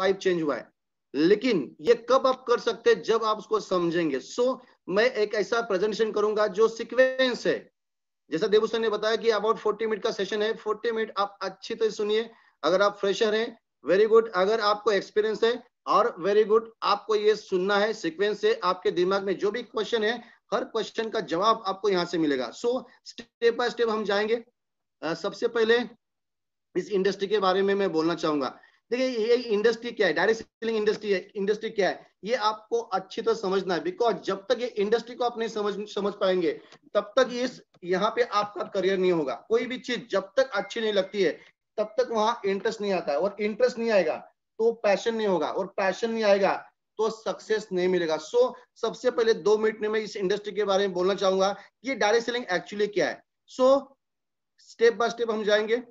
life change हुआ है लेकिन ये कब आप कर सकते हैं जब आप उसको समझेंगे सो so, मैं एक ऐसा प्रेजेंटेशन करूंगा जो सिक्वेंस है जैसा देवू सर ने बताया कि अबाउट फोर्टी मिनट का सेशन है फोर्टी मिनट आप अच्छी तरह सुनिए अगर आप फ्रेशर हैं वेरी गुड अगर आपको एक्सपीरियंस है और वेरी गुड आपको ये सुनना है सिक्वेंस से आपके दिमाग में जो भी क्वेश्चन है हर क्वेश्चन का जवाब आपको यहाँ से मिलेगा सो स्टेप बाय स्टेप हम जाएंगे uh, सबसे पहले इस इंडस्ट्री के बारे में मैं बोलना चाहूंगा देखिए ये इंडस्ट्री क्या है डायरेक्ट सेलिंग इंडस्ट्री है इंडस्ट्री क्या है ये आपको अच्छी तरह समझना है बिकॉज जब तक ये इंडस्ट्री को आप नहीं समझ समझ पाएंगे तब तक ये यहाँ पे आपका करियर नहीं होगा कोई भी चीज जब तक अच्छी नहीं लगती है तब तक वहां इंटरेस्ट नहीं आता है और इंटरेस्ट नहीं आएगा तो पैशन नहीं होगा और पैशन नहीं आएगा तो सक्सेस नहीं मिलेगा सो so, सबसे पहले दो मिनट में इस इंडस्ट्री के बारे में बोलना चाहूंगा कि ये डायरेक्ट सेलिंग एक्चुअली क्या है सो स्टेप बाय स्टेप हम जाएंगे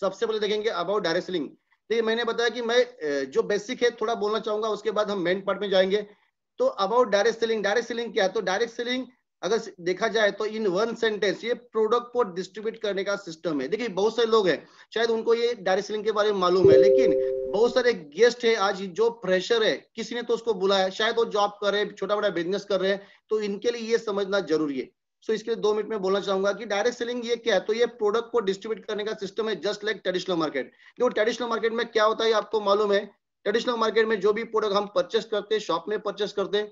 सबसे पहले देखेंगे अबाउट डायरेक्ट सेलिंग तो ये मैंने बताया कि मैं जो बेसिक है थोड़ा बोलना चाहूंगा उसके बाद हम मेन पार्ट में जाएंगे तो about direct selling direct selling क्या है तो डायरेक्ट सेलिंग अगर देखा जाए तो इन वन सेंटेंस ये प्रोडक्ट को डिस्ट्रीब्यूट करने का सिस्टम है देखिए बहुत सारे लोग हैं शायद उनको ये डायरेक्ट सेलिंग के बारे में मालूम है लेकिन बहुत सारे गेस्ट है आज जो प्रेशर है किसी ने तो उसको बुलाया शायद वो जॉब कर रहे हैं छोटा बड़ा बिजनेस कर रहे हैं तो इनके लिए ये समझना जरूरी है सो इसके लिए दो मिनट में बोलना चाहूंगा कि डायरेक्ट सेलिंग ये क्या है तो ये प्रोडक्ट को डिस्ट्रीब्यूट करने का सिस्टम है जस्ट लाइक ट्रेडिशनल मार्केट जो ट्रेडिशनल मार्केट में क्या होता है आपको मालूम है ट्रेडिशनल मार्केट में जो भी प्रोडक्ट हम परचेस करते हैं शॉप में परचेस करते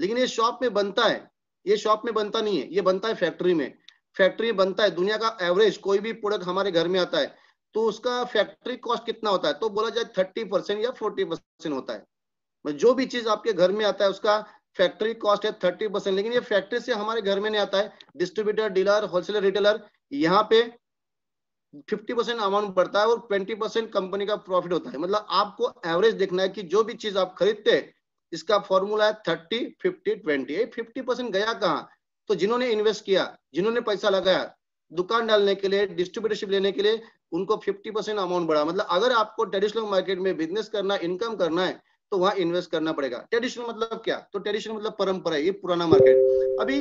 लेकिन ये शॉप में बनता है ये शॉप में बनता नहीं है ये बनता है फैक्ट्री में फैक्ट्री बनता है दुनिया का एवरेज कोई भी प्रोडक्ट हमारे घर में आता है तो उसका फैक्ट्री कॉस्ट कितना होता है तो बोला जाए थर्टी परसेंट या फोर्टी परसेंट होता है जो भी चीज आपके घर में आता है उसका फैक्ट्री कॉस्ट है थर्टी परसेंट लेकिन ये फैक्ट्री से हमारे घर में नहीं आता है डिस्ट्रीब्यूटर डीलर होलसेलर रिटेलर यहाँ पे फिफ्टी परसेंट अमाउंट बढ़ता है और ट्वेंटी परसेंट कंपनी का प्रॉफिट होता है मतलब आपको एवरेज देखना है कि जो भी चीज आप खरीदते हैं इसका फॉर्मूला है thirty fifty twenty fifty percent गया कहाँ तो जिन्होंने इन्वेस्ट किया जिन्होंने पैसा लगाया दुकान डालने के लिए डिस्ट्रीब्यूटरशिप लेने के लिए उनको फिफ्टी परसेंट अमाउंट बढ़ा मतलब अगर आपको ट्रेडिशनल मार्केट में बिजनेस करना इनकम करना है तो वहां इन्वेस्ट करना पड़ेगा ट्रेडिशनल मतलब क्या तो ट्रेडिशनल मतलब परंपरा ये पुराना मार्केट अभी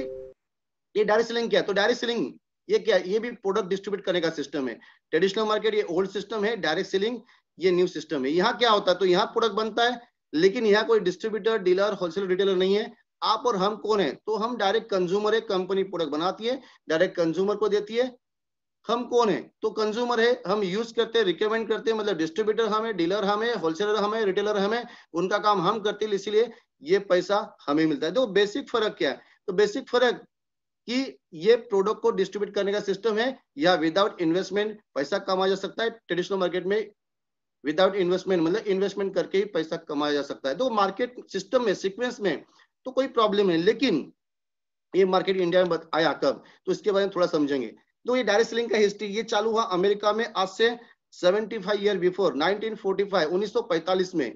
ये डायरेक्ट सेलिंग क्या तो डायरेक्ट सेलिंग ये क्या ये भी प्रोडक्ट डिस्ट्रीब्यूट करने का सिस्टम है ट्रेडिशनल मार्केट ये ओल्ड सिस्टम है डायरेक्ट सेलिंग ये न्यू सिस्टम है यहाँ क्या होता है तो यहाँ प्रोडक्ट बनता है लेकिन यहाँ कोई डिस्ट्रीब्यूटर डीलर होलसेल रिटेलर नहीं है आप और हम कौन है तो हम डायरेक्ट कंज्यूमर है कंपनी प्रोडक्ट बनाती है डायरेक्ट कंज्यूमर को देती है हम कौन है तो कंज्यूमर है हम यूज करते हैं रिकमेंड करते हैं मतलब डिस्ट्रीब्यूटर हमें डीलर हमें होलसेलर हमें रिटेलर हमें उनका काम हम करते हैं इसीलिए ये पैसा हमें मिलता है तो बेसिक फर्क क्या है तो बेसिक फर्क कि ये प्रोडक्ट को डिस्ट्रीब्यूट करने का सिस्टम है या विदाउट इन्वेस्टमेंट पैसा कमाया जा सकता है ट्रेडिशनल मार्केट में विदाउट इन्वेस्टमेंट मतलब इन्वेस्टमेंट करके ही पैसा कमाया जा सकता है तो मार्केट सिस्टम में सिक्वेंस में तो कोई प्रॉब्लम है लेकिन ये मार्केट इंडिया में आया कब तो इसके बारे में थोड़ा समझेंगे तो ये डायरेक्ट सेलिंग का हिस्ट्री ये चालू हुआ अमेरिका में आज से 75 ईयर बिफोर 1945 में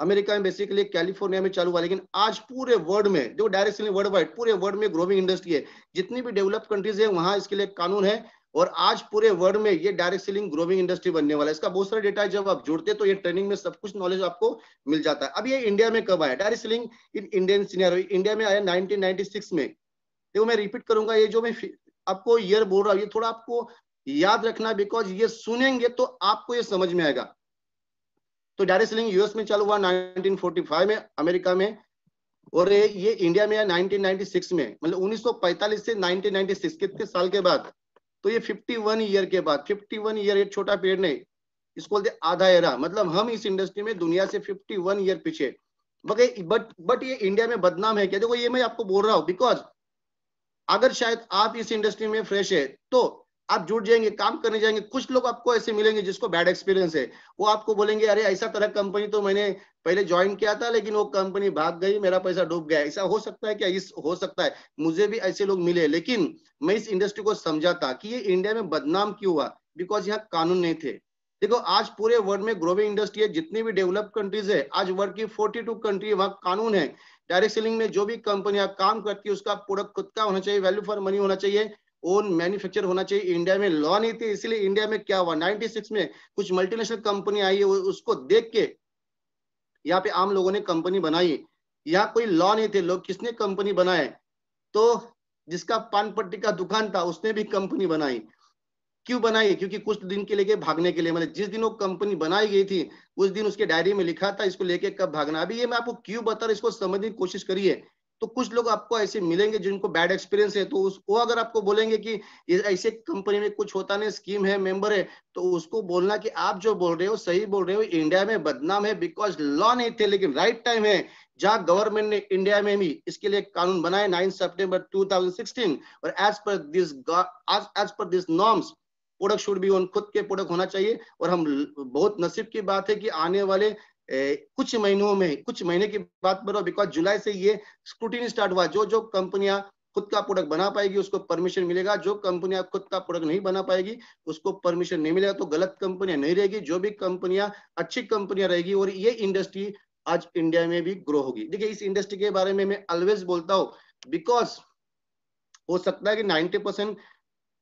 अमेरिका में बेसिकली कैलिफोर्निया में चालू हुआ लेकिन आज पूरे वर्ल्ड में जो डायरेक्ट सेलिंग वर्ल्ड वाइड पूरे वर्ल्ड में ग्रोविंग इंडस्ट्री है जितनी भी डेवलप कंट्रीज है वहां इसके लिए कानून है और आज पूरे वर्ल्ड में ये डायरेक्ट सेलिंग ग्रोविंग इंडस्ट्री बनने वाला है इसका बहुत सारा डेटा है जब आप जुड़ते तो ये ट्रेनिंग में सब कुछ नॉलेज आपको मिल जाता है अब ये इंडिया में कब आया direct selling in Indian scenario India में आया सिक्स में देखो मैं रिपीट करूंगा ये जो मैं आपको ईयर बोल रहा ये थोड़ा आपको याद रखना बिकॉज ये सुनेंगे तो आपको ये समझ में आएगा तो डायरेक्ट सेलिंग यूएस में चालू हुआ 1945 में अमेरिका में और ये इंडिया में 1996 में मतलब 1945 से 1996 कितने साल के बाद तो ये 51 ईयर के बाद 51 ईयर एक छोटा पेड़ नहीं इसको बोलते आधा एरा मतलब हम इस इंडस्ट्री में दुनिया से 51 ईयर पीछे बट बट ये इंडिया में बदनाम है क्या देखो ये मैं आपको बोल रहा हूँ बिकॉज अगर शायद आप इस इंडस्ट्री में फ्रेश है तो आप जुट जाएंगे काम करने जाएंगे कुछ लोग आपको ऐसे मिलेंगे जिसको बैड एक्सपीरियंस है वो आपको बोलेंगे अरे ऐसा तरह कंपनी तो मैंने पहले ज्वाइन किया था लेकिन वो कंपनी भाग गई मेरा पैसा डूब गया ऐसा हो सकता है क्या इस हो सकता है मुझे भी ऐसे लोग मिले लेकिन मैं इस इंडस्ट्री को समझा था कि ये इंडिया में बदनाम क्यों हुआ बिकॉज यहाँ कानून नहीं थे देखो आज पूरे वर्ल्ड में ग्रोविंग इंडस्ट्री है जितनी भी डेवलप कंट्रीज है आज वर्ल्ड की फोर्टी कंट्री वहां कानून है डायरेक्ट सेलिंग में जो भी कंपनी आप काम करती है उसका प्रोडक्ट खुद का होना चाहिए वैल्यू फॉर मनी होना चाहिए ओन मैन्युफैक्चर होना चाहिए इंडिया में लॉ नहीं थी इसलिए इंडिया में क्या हुआ 96 में कुछ मल्टीनेशनल कंपनी आई है उसको देख के यहाँ पे आम लोगों ने कंपनी बनाई यहाँ कोई लॉ नहीं थे लोग किसने कंपनी बनाए तो जिसका पान पट्टी का दुकान था उसने भी कंपनी बनाई क्यों बनाई क्योंकि कुछ दिन के लिए भागने के लिए मतलब जिस दिन वो कंपनी बनाई गई थी उस दिन उसके डायरी में लिखा था इसको लेके कब भागना अभी ये मैं आपको क्यों बता रहा इसको समझने की कोशिश करिए तो कुछ लोग आपको ऐसे मिलेंगे जिनको बैड एक्सपीरियंस है तो उसको अगर आपको बोलेंगे कि ऐसे कंपनी में कुछ होता नहीं स्कीम है मेंबर है तो उसको बोलना कि आप जो बोल रहे हो सही बोल रहे हो इंडिया में बदनाम है बिकॉज लॉ नहीं थे लेकिन राइट टाइम है जहां गवर्नमेंट ने इंडिया में भी इसके लिए कानून बनाए नाइन सेप्टेम्बर टू और as per this as per this norms product should be own खुद के प्रोडक्ट होना चाहिए और हम बहुत नसीब की बात है कि आने वाले ए, कुछ महीनों में कुछ महीने की बात करो बिकॉज जुलाई से ये स्क्रूटिनी स्टार्ट हुआ जो जो कंपनियां खुद का प्रोडक्ट बना पाएगी उसको परमिशन मिलेगा जो कंपनियां खुद का प्रोडक्ट नहीं बना पाएगी उसको परमिशन नहीं मिलेगा तो गलत कंपनियां नहीं रहेगी जो भी कंपनियां अच्छी कंपनियां रहेगी और ये इंडस्ट्री आज इंडिया में भी ग्रो होगी देखिए इस इंडस्ट्री के बारे में मैं ऑलवेज बोलता हूँ बिकॉज हो सकता है कि नाइनटी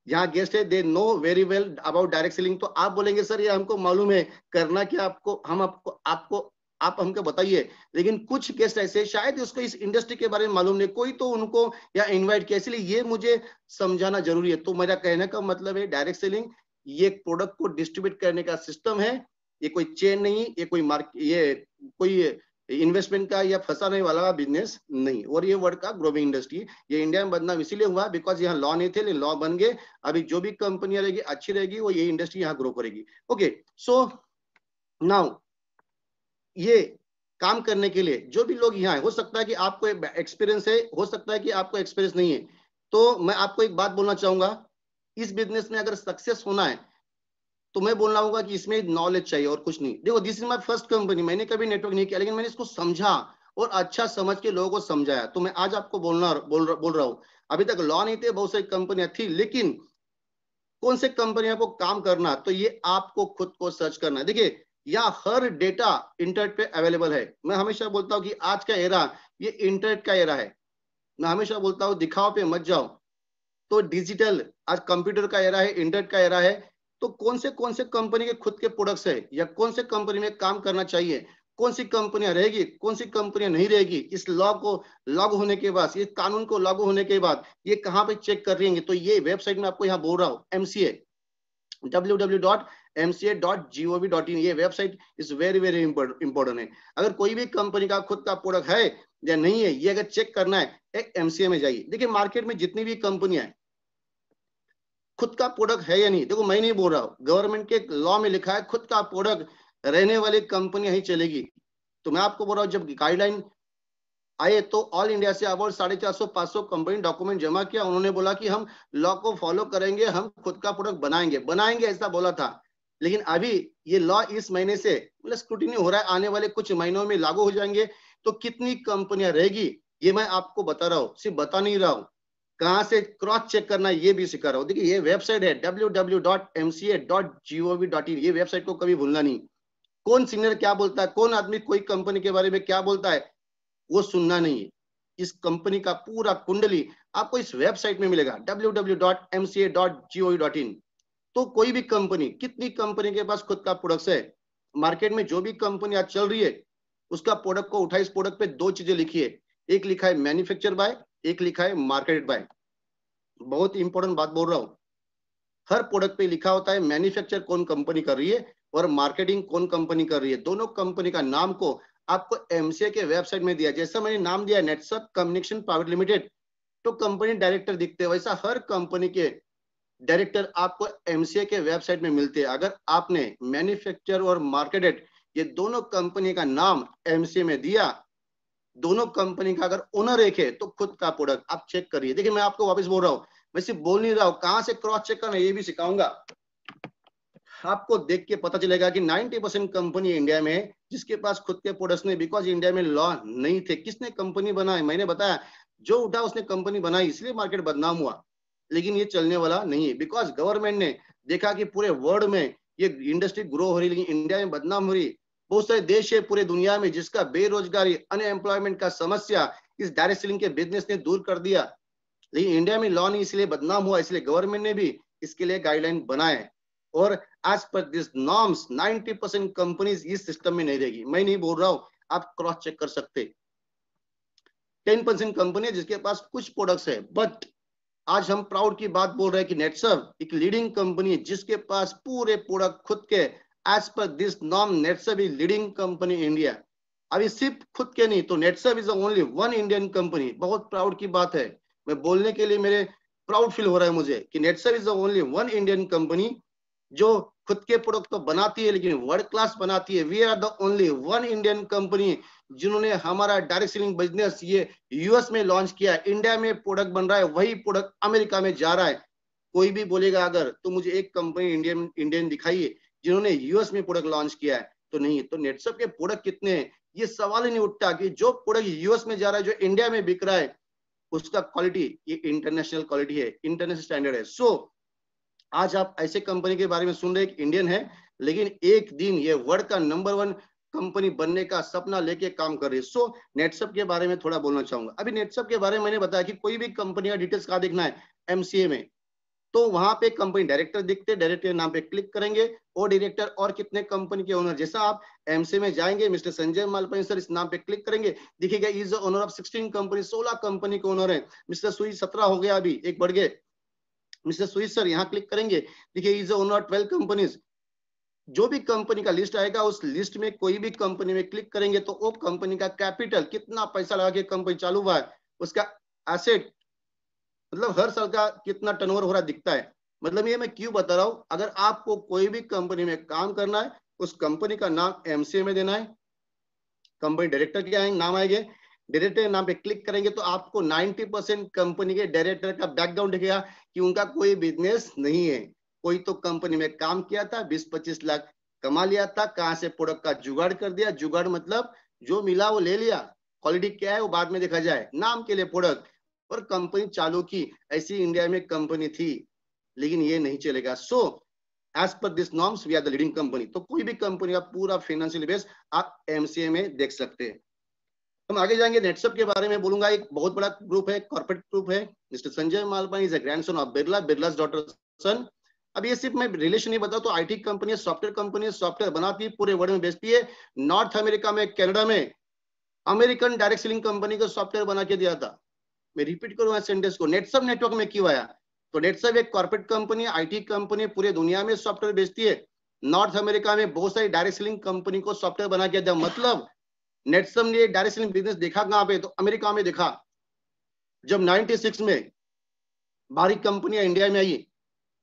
जहाँ गेस्ट है they know very well about direct selling तो आप बोलेंगे सर ये हमको मालूम है करना क्या आपको हम आपको आपको आप हमको बताइए लेकिन कुछ गेस्ट ऐसे शायद उसको इस इंडस्ट्री के बारे में मालूम नहीं कोई तो उनको या इनवाइट किया इसलिए ये मुझे समझाना जरूरी है तो मेरा कहने का मतलब है डायरेक्ट सेलिंग ये प्रोडक्ट को डिस्ट्रीब्यूट करने का सिस्टम है ये कोई चेन नहीं ये कोई मार्केट ये कोई इन्वेस्टमेंट का या फंसाने वाला बिजनेस नहीं और ये वर्ड का ग्रोविंग इंडस्ट्री ये इंडिया में बदनाम इसीलिए हुआ बिकॉज यहाँ लॉ नहीं थे लेकिन लॉ बन गए अभी जो भी कंपनियां रहेगी अच्छी रहेगी वो ये इंडस्ट्री यहाँ ग्रो करेगी ओके सो नाउ ये काम करने के लिए जो भी लोग यहाँ हो सकता है कि आपको एक्सपीरियंस है हो सकता है कि आपको एक्सपीरियंस नहीं है तो मैं आपको एक बात बोलना चाहूंगा इस बिजनेस में अगर सक्सेस होना है तो मैं बोलना होगा कि इसमें नॉलेज चाहिए और कुछ नहीं देखो this is my first company मैंने कभी नेटवर्क नहीं किया लेकिन मैंने इसको समझा और अच्छा समझ के लोगों को समझाया तो मैं आज आपको बोलना बोल रहा, बोल रहा हूँ अभी तक लॉ नहीं थे बहुत सारी कंपनियां थी लेकिन कौन से कंपनियों को काम करना तो ये आपको खुद को सर्च करना है देखिए या हर डेटा इंटरनेट पे अवेलेबल है मैं हमेशा बोलता हूँ कि आज का एरा ये इंटरनेट का एरा है मैं हमेशा बोलता हूँ दिखाओ पे मत जाओ तो डिजिटल आज कंप्यूटर का एरा है इंटरनेट का एरा है तो कौन से कौन से कंपनी के खुद के प्रोडक्ट्स है या कौन से कंपनी में काम करना चाहिए कौन सी कंपनियां रहेगी कौन सी कंपनियां नहीं रहेगी इस लॉ को लागू होने के बाद इस कानून को लागू होने के बाद ये कहाँ पे चेक कर लेंगे तो ये वेबसाइट में आपको यहाँ बोल रहा हूँ MCA W W dot MCA dot G O V dot in ये website is very very important है अगर कोई भी कंपनी का खुद का प्रोडक्ट है या नहीं है ये अगर चेक करना है एक एमसीए में जाइए देखिए मार्केट में जितनी भी कंपनियां खुद का प्रोडक्ट है या नहीं देखो मैं नहीं बोल रहा हूँ गवर्नमेंट के लॉ में लिखा है खुद का प्रोडक्ट रहने वाली कंपनी ही चलेगी तो मैं आपको बोल रहा हूँ जब गाइडलाइन आए तो ऑल इंडिया से अबाउट साढ़े चार सौ पांच सौ कंपनी डॉक्यूमेंट जमा किया उन्होंने बोला कि हम लॉ को फॉलो करेंगे हम खुद का प्रोडक्ट बनाएंगे बनाएंगे ऐसा बोला था लेकिन अभी ये लॉ इस महीने से मतलब स्क्रूटिनी हो रहा है आने वाले कुछ महीनों में लागू हो जाएंगे तो कितनी कंपनियां रहेगी ये मैं आपको बता रहा हूँ सिर्फ बता नहीं रहा हूँ कहा से क्रॉस चेक करना ये भी सिखा रहा हूँ देखिए ये वेबसाइट है www.mca.gov.in ये वेबसाइट को कभी भूलना नहीं कौन सिग्नल क्या बोलता है कौन आदमी कोई कंपनी के बारे में क्या बोलता है वो सुनना नहीं है इस कंपनी का पूरा कुंडली आपको इस वेबसाइट में मिलेगा www.mca.gov.in तो कोई भी कंपनी कितनी कंपनी के पास खुद का प्रोडक्ट है मार्केट में जो भी कंपनी आज चल रही है उसका प्रोडक्ट को उठाए इस प्रोडक्ट पे दो चीजें लिखी है एक लिखा है मैन्युफैक्चर बाय एक लिखा है मार्केटेड बाय बहुत इंपॉर्टेंट बात बोल रहा हूं हर प्रोडक्ट पे लिखा होता है मैन्युफैक्चर कौन कंपनी कर रही है और मार्केटिंग कौन कंपनी कर रही है दोनों कंपनी का नाम को आपको एमसीए के वेबसाइट में दिया जैसा मैंने नाम दिया नेटवर्क कम्युनिकेशन प्राइवेट लिमिटेड तो कंपनी डायरेक्टर दिखते हैं वैसा हर कंपनी के डायरेक्टर आपको एमसीए के वेबसाइट में मिलते हैं अगर आपने मैन्युफैक्चर और मार्केटेड ये दोनों कंपनी का नाम एमसीए में दिया दोनों कंपनी का अगर ओनर एक है तो खुद का प्रोडक्ट आप चेक करिए देखिए मैं आपको वापस बोल रहा हूं मैं सिर्फ बोल नहीं रहा हूं कहां से क्रॉस चेक करना ये भी सिखाऊंगा आपको देख के पता चलेगा कि 90 परसेंट कंपनी इंडिया में जिसके पास खुद के प्रोडक्ट नहीं बिकॉज इंडिया में लॉ नहीं थे किसने कंपनी बनाई मैंने बताया जो उठा उसने कंपनी बनाई इसलिए मार्केट बदनाम हुआ लेकिन ये चलने वाला नहीं है बिकॉज गवर्नमेंट ने देखा कि पूरे वर्ल्ड में ये इंडस्ट्री ग्रो हो रही लेकिन इंडिया में बदनाम हो रही बहुत सारे देश है पूरे दुनिया में जिसका बेरोजगारी अनएम्प्लॉयमेंट का समस्या इस डायरेक्ट सेलिंग के बिजनेस ने दूर कर दिया लेकिन इंडिया में लॉ नहीं इसलिए बदनाम हुआ इसलिए गवर्नमेंट ने भी इसके लिए गाइडलाइन बनाए और as per this norms 90 percent companies इस सिस्टम में नहीं रहेगी मैं नहीं बोल रहा हूँ आप क्रॉस चेक कर सकते टेन परसेंट कंपनी जिसके पास कुछ प्रोडक्ट्स है बट आज हम प्राउड की बात बोल रहे हैं कि नेटसर्व एक लीडिंग कंपनी है जिसके पास पूरे प्रोडक्ट खुद के एज पर दिस नॉम Netsurf is leading company India अभी सिर्फ खुद के नहीं तो Netsurf is only one Indian company बहुत प्राउड की बात है मैं बोलने के लिए मेरे प्राउड फील हो रहा है मुझे कि Netsurf is only one Indian company जो खुद के प्रोडक्ट तो बनाती है लेकिन वर्ल्ड क्लास बनाती है we are the only one Indian company जिन्होंने हमारा डायरेक्ट सेलिंग बिजनेस ये यूएस में लॉन्च किया इंडिया में प्रोडक्ट बन रहा है वही प्रोडक्ट अमेरिका में जा रहा है कोई भी बोलेगा अगर तो मुझे एक कंपनी इंडियन इंडियन दिखाइए जिन्होंने यूएस में प्रोडक्ट लॉन्च किया है तो नहीं तो नेटसअप के प्रोडक्ट कितने ये सवाल ही नहीं उठता कि जो प्रोडक्ट यूएस में जा रहा है जो इंडिया में बिक रहा है उसका क्वालिटी ये इंटरनेशनल क्वालिटी है इंटरनेशनल स्टैंडर्ड है सो so, आज आप ऐसे कंपनी के बारे में सुन रहे एक इंडियन है लेकिन एक दिन ये वर्ल्ड का नंबर वन कंपनी बनने का सपना लेके काम कर रही है सो नेटसअप के बारे में थोड़ा बोलना चाहूंगा अभी नेटसअप के बारे में मैंने बताया कि कोई भी कंपनी का डिटेल्स कहा देखना है एमसीए में तो वहां पे कंपनी डायरेक्टर दिखते हैं डायरेक्टर नाम पे क्लिक करेंगे और डायरेक्टर और कितने कंपनी के ओनर जैसा आप एमसी में जाएंगे मिस्टर संजय मालपानी सर इस नाम पे क्लिक करेंगे दिखेगा is owner of sixteen company सोलह कंपनी के ओनर है मिस्टर सुई सत्रह हो गया अभी एक बढ़ गए मिस्टर सुई सर यहाँ क्लिक करेंगे दिखे इज ओनर ट्वेल्व कंपनीज जो भी कंपनी का लिस्ट आएगा उस लिस्ट में कोई भी कंपनी में क्लिक करेंगे तो वो कंपनी का कैपिटल कितना पैसा लगा के कंपनी चालू हुआ है उसका एसेट मतलब हर साल का कितना टर्न हो रहा है दिखता है मतलब ये मैं क्यों बता रहा हूँ अगर आपको कोई भी कंपनी में काम करना है उस कंपनी का नाम एमसीए में देना है कंपनी डायरेक्टर के आएंगे नाम आएंगे डायरेक्टर नाम पे क्लिक करेंगे तो आपको 90 परसेंट कंपनी के डायरेक्टर का बैकग्राउंड दिखेगा कि उनका कोई बिजनेस नहीं है कोई तो कंपनी में काम किया था 20-25 लाख कमा लिया था कहां से प्रोडक्ट का जुगाड़ कर दिया जुगाड़ मतलब जो मिला वो ले लिया क्वालिटी क्या है वो बाद में देखा जाए नाम के लिए प्रोडक्ट और कंपनी चालू की ऐसी इंडिया में कंपनी थी लेकिन ये नहीं चलेगा so as per this norms we are the leading company तो कोई भी कंपनी का पूरा फाइनेंशियल बेस आप एमसीए में देख सकते हैं हम आगे जाएंगे नेटसअप के बारे में बोलूंगा एक बहुत बड़ा ग्रुप है कॉर्पोरेट ग्रुप है mister Sanjay Malpani is a grandson of Birla Birla's daughter son अब ये सिर्फ मैं रिलेशन नहीं बताऊँ तो IT company software company software बनाती है पूरे वर्ल्ड में बेचती है नॉर्थ अमेरिका में कनाडा में अमेरिकन डायरेक्ट सेलिंग कंपनी को सॉफ्टवेयर बना के दिया था मैं रिपीट करूंगा सेंटेंस को नेटसअप नेटवर्क में क्यों आया तो नेटसअप एक कॉर्पोरेट कंपनी आईटी कंपनी पूरे दुनिया में सॉफ्टवेयर बेचती है नॉर्थ अमेरिका में बहुत सारी डायरेक्ट सेलिंग कंपनी को सॉफ्टवेयर बना के दिया मतलब नेटसम ने डायरेक्ट सेलिंग बिजनेस देखा कहाँ पे तो अमेरिका में देखा जब 96 में बाहरी कंपनियां इंडिया में आई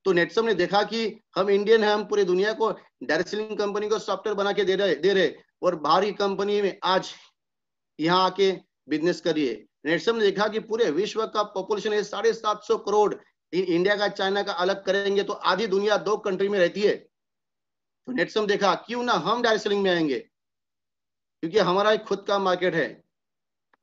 तो नेटसम ने देखा कि हम इंडियन है हम पूरे दुनिया को डायरेक्ट सेलिंग कंपनी को सॉफ्टवेयर बना के दे रहे दे रहे और बाहरी कंपनी में आज यहाँ आके बिजनेस करिए नेटसम ने देखा कि पूरे विश्व का पॉपुलेशन है साढ़े सात सौ करोड़ इंडिया का चाइना का अलग करेंगे तो आधी दुनिया दो कंट्री में रहती है तो नेटसम देखा क्यों ना हम डायरेक्ट सेलिंग में आएंगे क्योंकि हमारा एक खुद का मार्केट है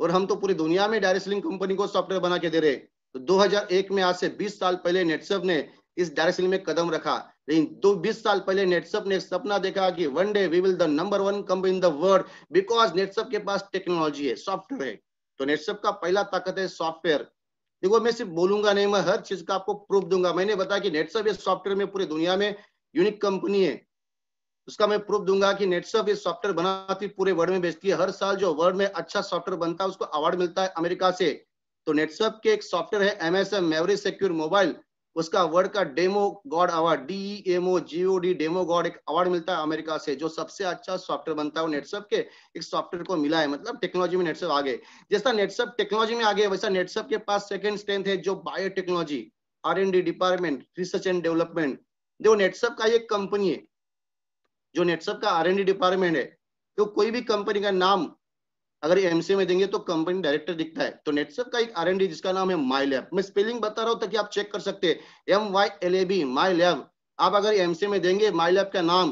और हम तो पूरी दुनिया में डायरेक्ट सेलिंग कंपनी को सॉफ्टवेयर बना के दे रहे तो 2001 में आज से 20 साल पहले नेटसप ने इस डायरेक्ट सेलिंग में कदम रखा लेकिन दो बीस साल पहले नेटसप ने सपना देखा कि one day we will the number one company in the world because Netsurf के पास टेक्नोलॉजी है सॉफ्टवेयर है तो नेटसअप का पहला ताकत है सॉफ्टवेयर देखो मैं सिर्फ बोलूंगा नहीं मैं हर चीज का आपको प्रूफ दूंगा मैंने बताया कि नेटसअप ये सॉफ्टवेयर में पूरी दुनिया में यूनिक कंपनी है उसका मैं प्रूफ दूंगा कि नेटसअप ये सॉफ्टवेयर बनाती पूरे वर्ल्ड में बेचती है हर साल जो वर्ल्ड में अच्छा सॉफ्टवेयर बनता है उसको अवार्ड मिलता है अमेरिका से तो नेटसप के एक सॉफ्टवेयर है एमएसएम मेवरी सिक्योर मोबाइल उसका वर्ल्ड का demo god award D M O G O D demo god एक अवार्ड मिलता है अमेरिका से जो सबसे अच्छा सॉफ्टवेयर बनता है नेटसअप के एक सॉफ्टवेयर को मिला है मतलब टेक्नोलॉजी में नेटसअप आगे जैसा नेटसअप टेक्नोलॉजी में आगे वैसा नेटसअप के पास सेकेंड स्ट्रेंथ है जो biotechnology R N D department research and development देखो नेटसअप का एक कंपनी है जो नेटसअप का आर एन डी डिपार्टमेंट है तो कोई भी कंपनी का नाम अगर एमसीए में देंगे तो कंपनी डायरेक्टर दिखता है तो नेटसप का एक आर जिसका नाम है माई लैब मैं स्पेलिंग बता रहा हूँ ताकि आप चेक कर सकते हैं M Y L A B my lab आप अगर एमसीए में देंगे माई लैब का नाम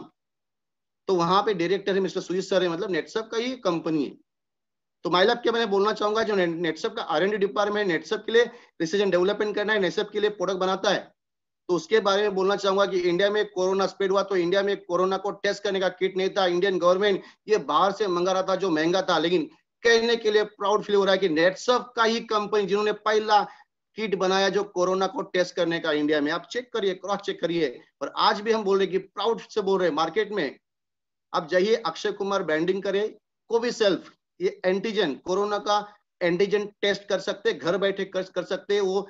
तो वहां पे डायरेक्टर है मिस्टर सुजीत सर है मतलब नेटसप का ही कंपनी है तो माई लैब क्या मैंने बोलना चाहूंगा जो नेटसप का आर एंड डिपार्टमेंट नेटसप के लिए रिसर्च एंड डेवलपमेंट करना है नेटसप के लिए प्रोडक्ट बनाता है तो उसके बारे में बोलना चाहूंगा कि इंडिया में कोरोना स्प्रेड हुआ तो इंडिया में कोरोना को टेस्ट करने का किट नहीं था इंडियन गवर्नमेंट ये बाहर से मंगा रहा था जो महंगा था लेकिन कहने के लिए प्राउड फील हो रहा है कि नेटसअप का ही कंपनी जिन्होंने पहला किट बनाया जो कोरोना को टेस्ट करने का इंडिया में आप चेक करिए क्रॉस चेक करिए और आज भी हम बोल रहे कि प्राउड से बोल रहे मार्केट में आप जाइए अक्षय कुमार ब्रांडिंग करे कोविसेल्फ ये एंटीजन कोरोना का एंटीजन टेस्ट कर सकते घर बैठे कर सकते वो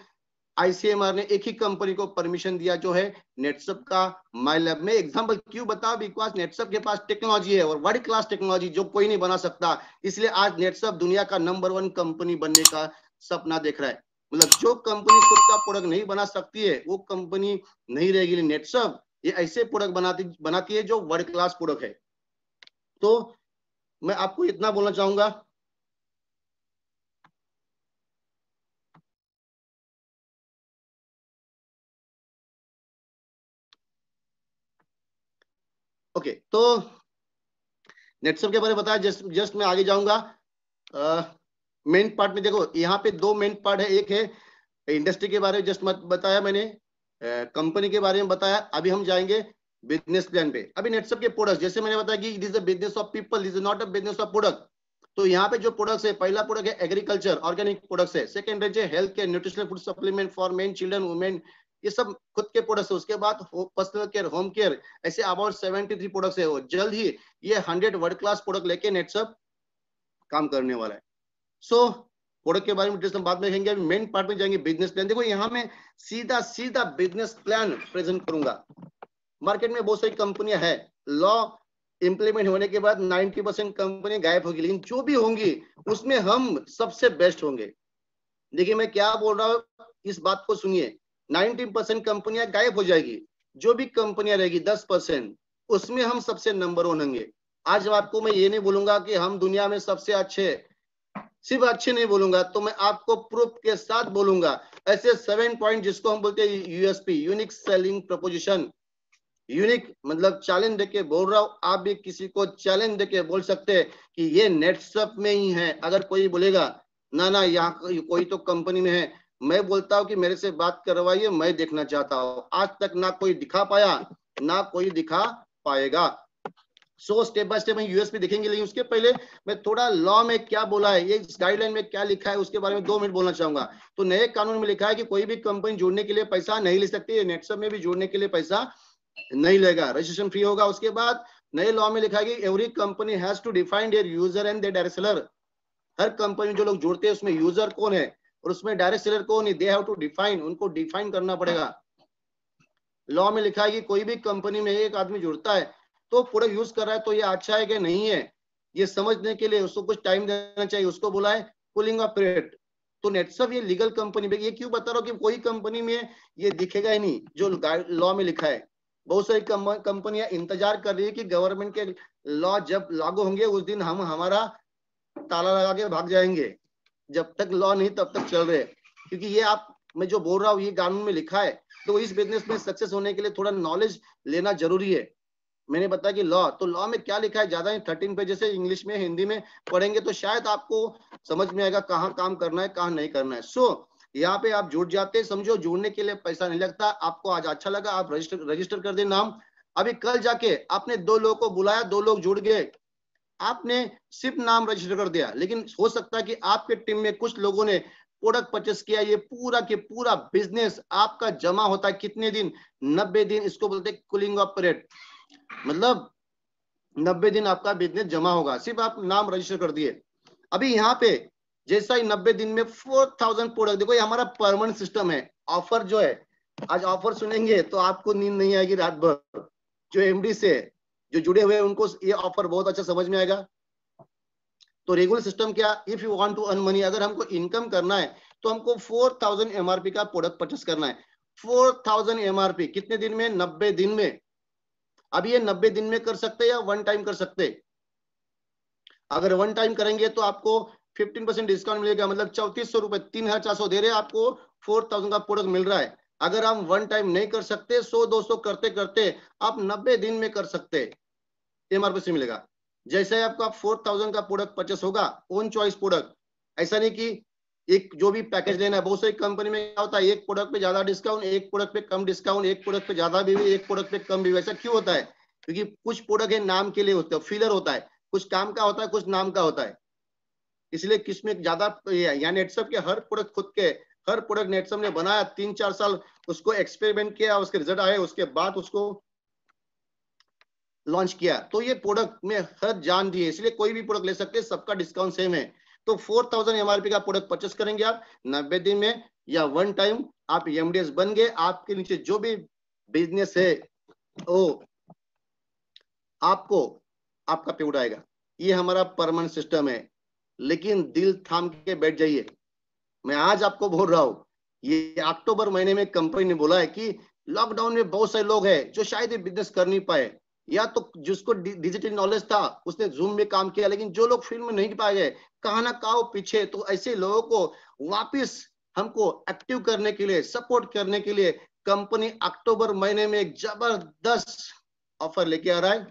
आईसीएमआर ने एक ही कंपनी को परमिशन दिया जो है नेटसअप का माई लैब में एग्जाम्पल क्यों बताओ बिकॉज नेटसअप के पास टेक्नोलॉजी है और वर्ल्ड क्लास टेक्नोलॉजी जो कोई नहीं बना सकता इसलिए आज नेटसअप दुनिया का नंबर वन कंपनी बनने का सपना देख रहा है मतलब जो कंपनी खुद का प्रोडक्ट नहीं बना सकती है वो कंपनी नहीं रहेगी नेटसअप ये ऐसे प्रोडक्ट बनाती बनाती है जो वर्ल्ड क्लास प्रोडक्ट है तो मैं आपको इतना बोलना चाहूंगा ओके तो नेटसअप के बारे में बताया जस्ट जस्ट मैं आगे जाऊंगा मेन पार्ट में देखो यहाँ पे दो मेन पार्ट है एक है इंडस्ट्री के बारे में जस्ट मत बताया मैंने कंपनी के बारे में बताया अभी हम जाएंगे बिजनेस प्लान पे अभी नेटसअप के प्रोडक्ट जैसे मैंने बताया कि it this business of people is not a business of product तो यहाँ पे जो प्रोडक्ट्स है पहला प्रोडक्ट है एग्रीकल्चर ऑर्गेनिक प्रोडक्ट्स है सेकंड है health care nutritional food supplement for men children women ये सब खुद के प्रोडक्ट्स है उसके बाद पर्सनल केयर होम केयर ऐसे अबाउट सेवेंटी थ्री प्रोडक्ट्स है वो जल्द ही ये हंड्रेड वर्ल्ड क्लास प्रोडक्ट लेके नेटसअप काम करने वाला है सो प्रोडक्ट के बारे में डिटेल्स बाद में कहेंगे अभी मेन पार्ट में जाएंगे बिजनेस प्लान देखो यहाँ में सीधा सीधा बिजनेस प्लान प्रेजेंट करूंगा मार्केट में बहुत सारी कंपनियां है लॉ इंप्लीमेंट होने के बाद 90 परसेंट कंपनी गायब होगी लेकिन जो भी होंगी उसमें हम सबसे बेस्ट होंगे देखिए मैं क्या बोल रहा हूँ इस बात को सुनिए नाइनटीन परसेंट कंपनियां गायब हो जाएगी जो भी कंपनियां रहेगी दस परसेंट उसमें हम सबसे नंबर वन होंगे आज आपको मैं ये नहीं बोलूंगा कि हम दुनिया में सबसे अच्छे सिर्फ अच्छे नहीं बोलूंगा तो मैं आपको प्रूफ के साथ बोलूंगा ऐसे सेवन पॉइंट जिसको हम बोलते हैं USP unique selling proposition unique मतलब चैलेंज देके बोल रहा हूँ आप भी किसी को चैलेंज देके बोल सकते हैं कि ये नेटसप में ही है अगर कोई बोलेगा ना ना यहाँ कोई तो कंपनी में है मैं बोलता हूँ कि मेरे से बात करवाइए मैं देखना चाहता हूँ आज तक ना कोई दिखा पाया ना कोई दिखा पाएगा so step by step US पे देखेंगे लेकिन उसके पहले मैं थोड़ा लॉ में क्या बोला है ये गाइडलाइन में क्या लिखा है उसके बारे में दो मिनट बोलना चाहूंगा तो नए कानून में लिखा है कि कोई भी कंपनी जोड़ने के लिए पैसा नहीं ले सकती नेटसअप में भी जोड़ने के लिए पैसा नहीं लेगा रजिस्ट्रेशन फ्री होगा उसके बाद नए लॉ में लिखा है कि every company has to define their user and their seller हर कंपनी जो लोग जोड़ते हैं उसमें यूजर कौन है और उसमें डायरेक्ट सेलर को नहीं दे हैव टू डिफाइन उनको डिफाइन करना पड़ेगा लॉ में लिखा है कि कोई भी कंपनी में एक आदमी जुड़ता है तो प्रोडक्ट यूज कर रहा है तो ये अच्छा है कि नहीं है ये समझने के लिए उसको कुछ टाइम देना चाहिए उसको बोला है पुलिंग ऑफ रेट तो नेटसफ ये लीगल कंपनी में ये क्यों बता रहा हूँ कि कोई कंपनी में ये दिखेगा ही नहीं जो लॉ में लिखा है बहुत सारी कंपनियां इंतजार कर रही है कि गवर्नमेंट के लॉ जब लागू होंगे उस दिन हम हमारा ताला लगा के भाग जाएंगे जब तक लॉ नहीं तब तक चल रहे क्योंकि ये आप मैं जो बोल रहा हूँ ये कानून में लिखा है तो इस बिजनेस में सक्सेस होने के लिए थोड़ा नॉलेज लेना जरूरी है मैंने बताया कि लॉ तो लॉ में क्या लिखा है ज्यादा थर्टीन पेजेस है इंग्लिश में हिंदी में पढ़ेंगे तो शायद आपको समझ में आएगा कहाँ काम करना है कहाँ नहीं करना है सो so, यहाँ पे आप जुड़ जाते हैं समझो जुड़ने के लिए पैसा नहीं लगता आपको आज अच्छा लगा आप रजिस्टर रजिस्टर कर दे नाम अभी कल जाके आपने दो लोगों को बुलाया दो लोग जुड़ गए आपने सिर्फ नाम रजिस्टर कर दिया लेकिन हो सकता है कि आपके टीम में कुछ लोगों ने प्रोडक्ट परचेस किया ये पूरा के पूरा बिजनेस आपका जमा होता है कितने दिन नब्बे दिन इसको बोलते हैं कूलिंग ऑफ पीरियड मतलब नब्बे दिन आपका बिजनेस जमा होगा सिर्फ आप नाम रजिस्टर कर दिए अभी यहाँ पे जैसा ही नब्बे दिन में फोर थाउजेंड प्रोडक्ट देखो ये हमारा परमानेंट सिस्टम है ऑफर जो है आज ऑफर सुनेंगे तो आपको नींद नहीं आएगी रात भर जो एमडी से जो जुड़े हुए उनको ये ऑफर बहुत अच्छा समझ में आएगा तो रेगुलर सिस्टम क्या if you want to earn money अगर हमको इनकम करना है तो हमको 4000 एमआरपी का प्रोडक्ट परचेस करना है 4000 एमआरपी कितने दिन में 90 दिन में अब ये 90 दिन में कर सकते या वन टाइम कर सकते अगर वन टाइम करेंगे तो आपको 15 परसेंट डिस्काउंट मिलेगा मतलब चौतीस सौ रुपए तीन हजार चार सौ दे रहे आपको थाउजेंड का प्रोडक्ट मिल रहा है अगर हम वन टाइम नहीं कर सकते सो दो सो करते करते आप नब्बे दिन में कर सकते एमआरपी मिलेगा जैसे आपका फोर थाउजेंड का प्रोडक्ट परचेस होगा ओन चॉइस प्रोडक्ट ऐसा नहीं कि एक जो भी पैकेज लेना है बहुत सारी कंपनी में क्या होता है एक प्रोडक्ट पे ज्यादा डिस्काउंट एक प्रोडक्ट पे कम डिस्काउंट एक प्रोडक्ट पे ज्यादा भी एक प्रोडक्ट पे कम भी ऐसा क्यों होता है क्योंकि कुछ प्रोडक्ट है नाम के लिए होता है फिलर होता है कुछ काम का होता है कुछ नाम का होता है इसलिए किसमें ज्यादा यानी एट्सअप के हर प्रोडक्ट खुद के हर प्रोडक्ट नेटसम ने बनाया तीन चार साल उसको एक्सपेरिमेंट किया उसके रिजल्ट आए उसके बाद उसको लॉन्च किया तो ये प्रोडक्ट में हर जान दी है इसलिए कोई भी प्रोडक्ट ले सकते हैं सबका डिस्काउंट सेम है तो 4000 थाउजेंड एमआरपी का प्रोडक्ट परचेस करेंगे आप नब्बे दिन में या वन टाइम आप एमडीएस बन गए आपके नीचे जो भी बिजनेस है वो आपको आपका पे उड़ाएगा ये हमारा परमानेंट सिस्टम है लेकिन दिल थाम के बैठ जाइए मैं आज आपको बोल रहा हूँ ये अक्टूबर महीने में कंपनी ने बोला है कि लॉकडाउन में बहुत सारे लोग हैं जो शायद ये बिजनेस कर नहीं पाए या तो जिसको डिजिटल नॉलेज था उसने जूम में काम किया लेकिन जो लोग फील्ड में नहीं पाए गए कहा ना कहा पीछे तो ऐसे लोगों को वापिस हमको एक्टिव करने के लिए सपोर्ट करने के लिए कंपनी अक्टूबर महीने में एक जबरदस्त ऑफर लेके आ रहा है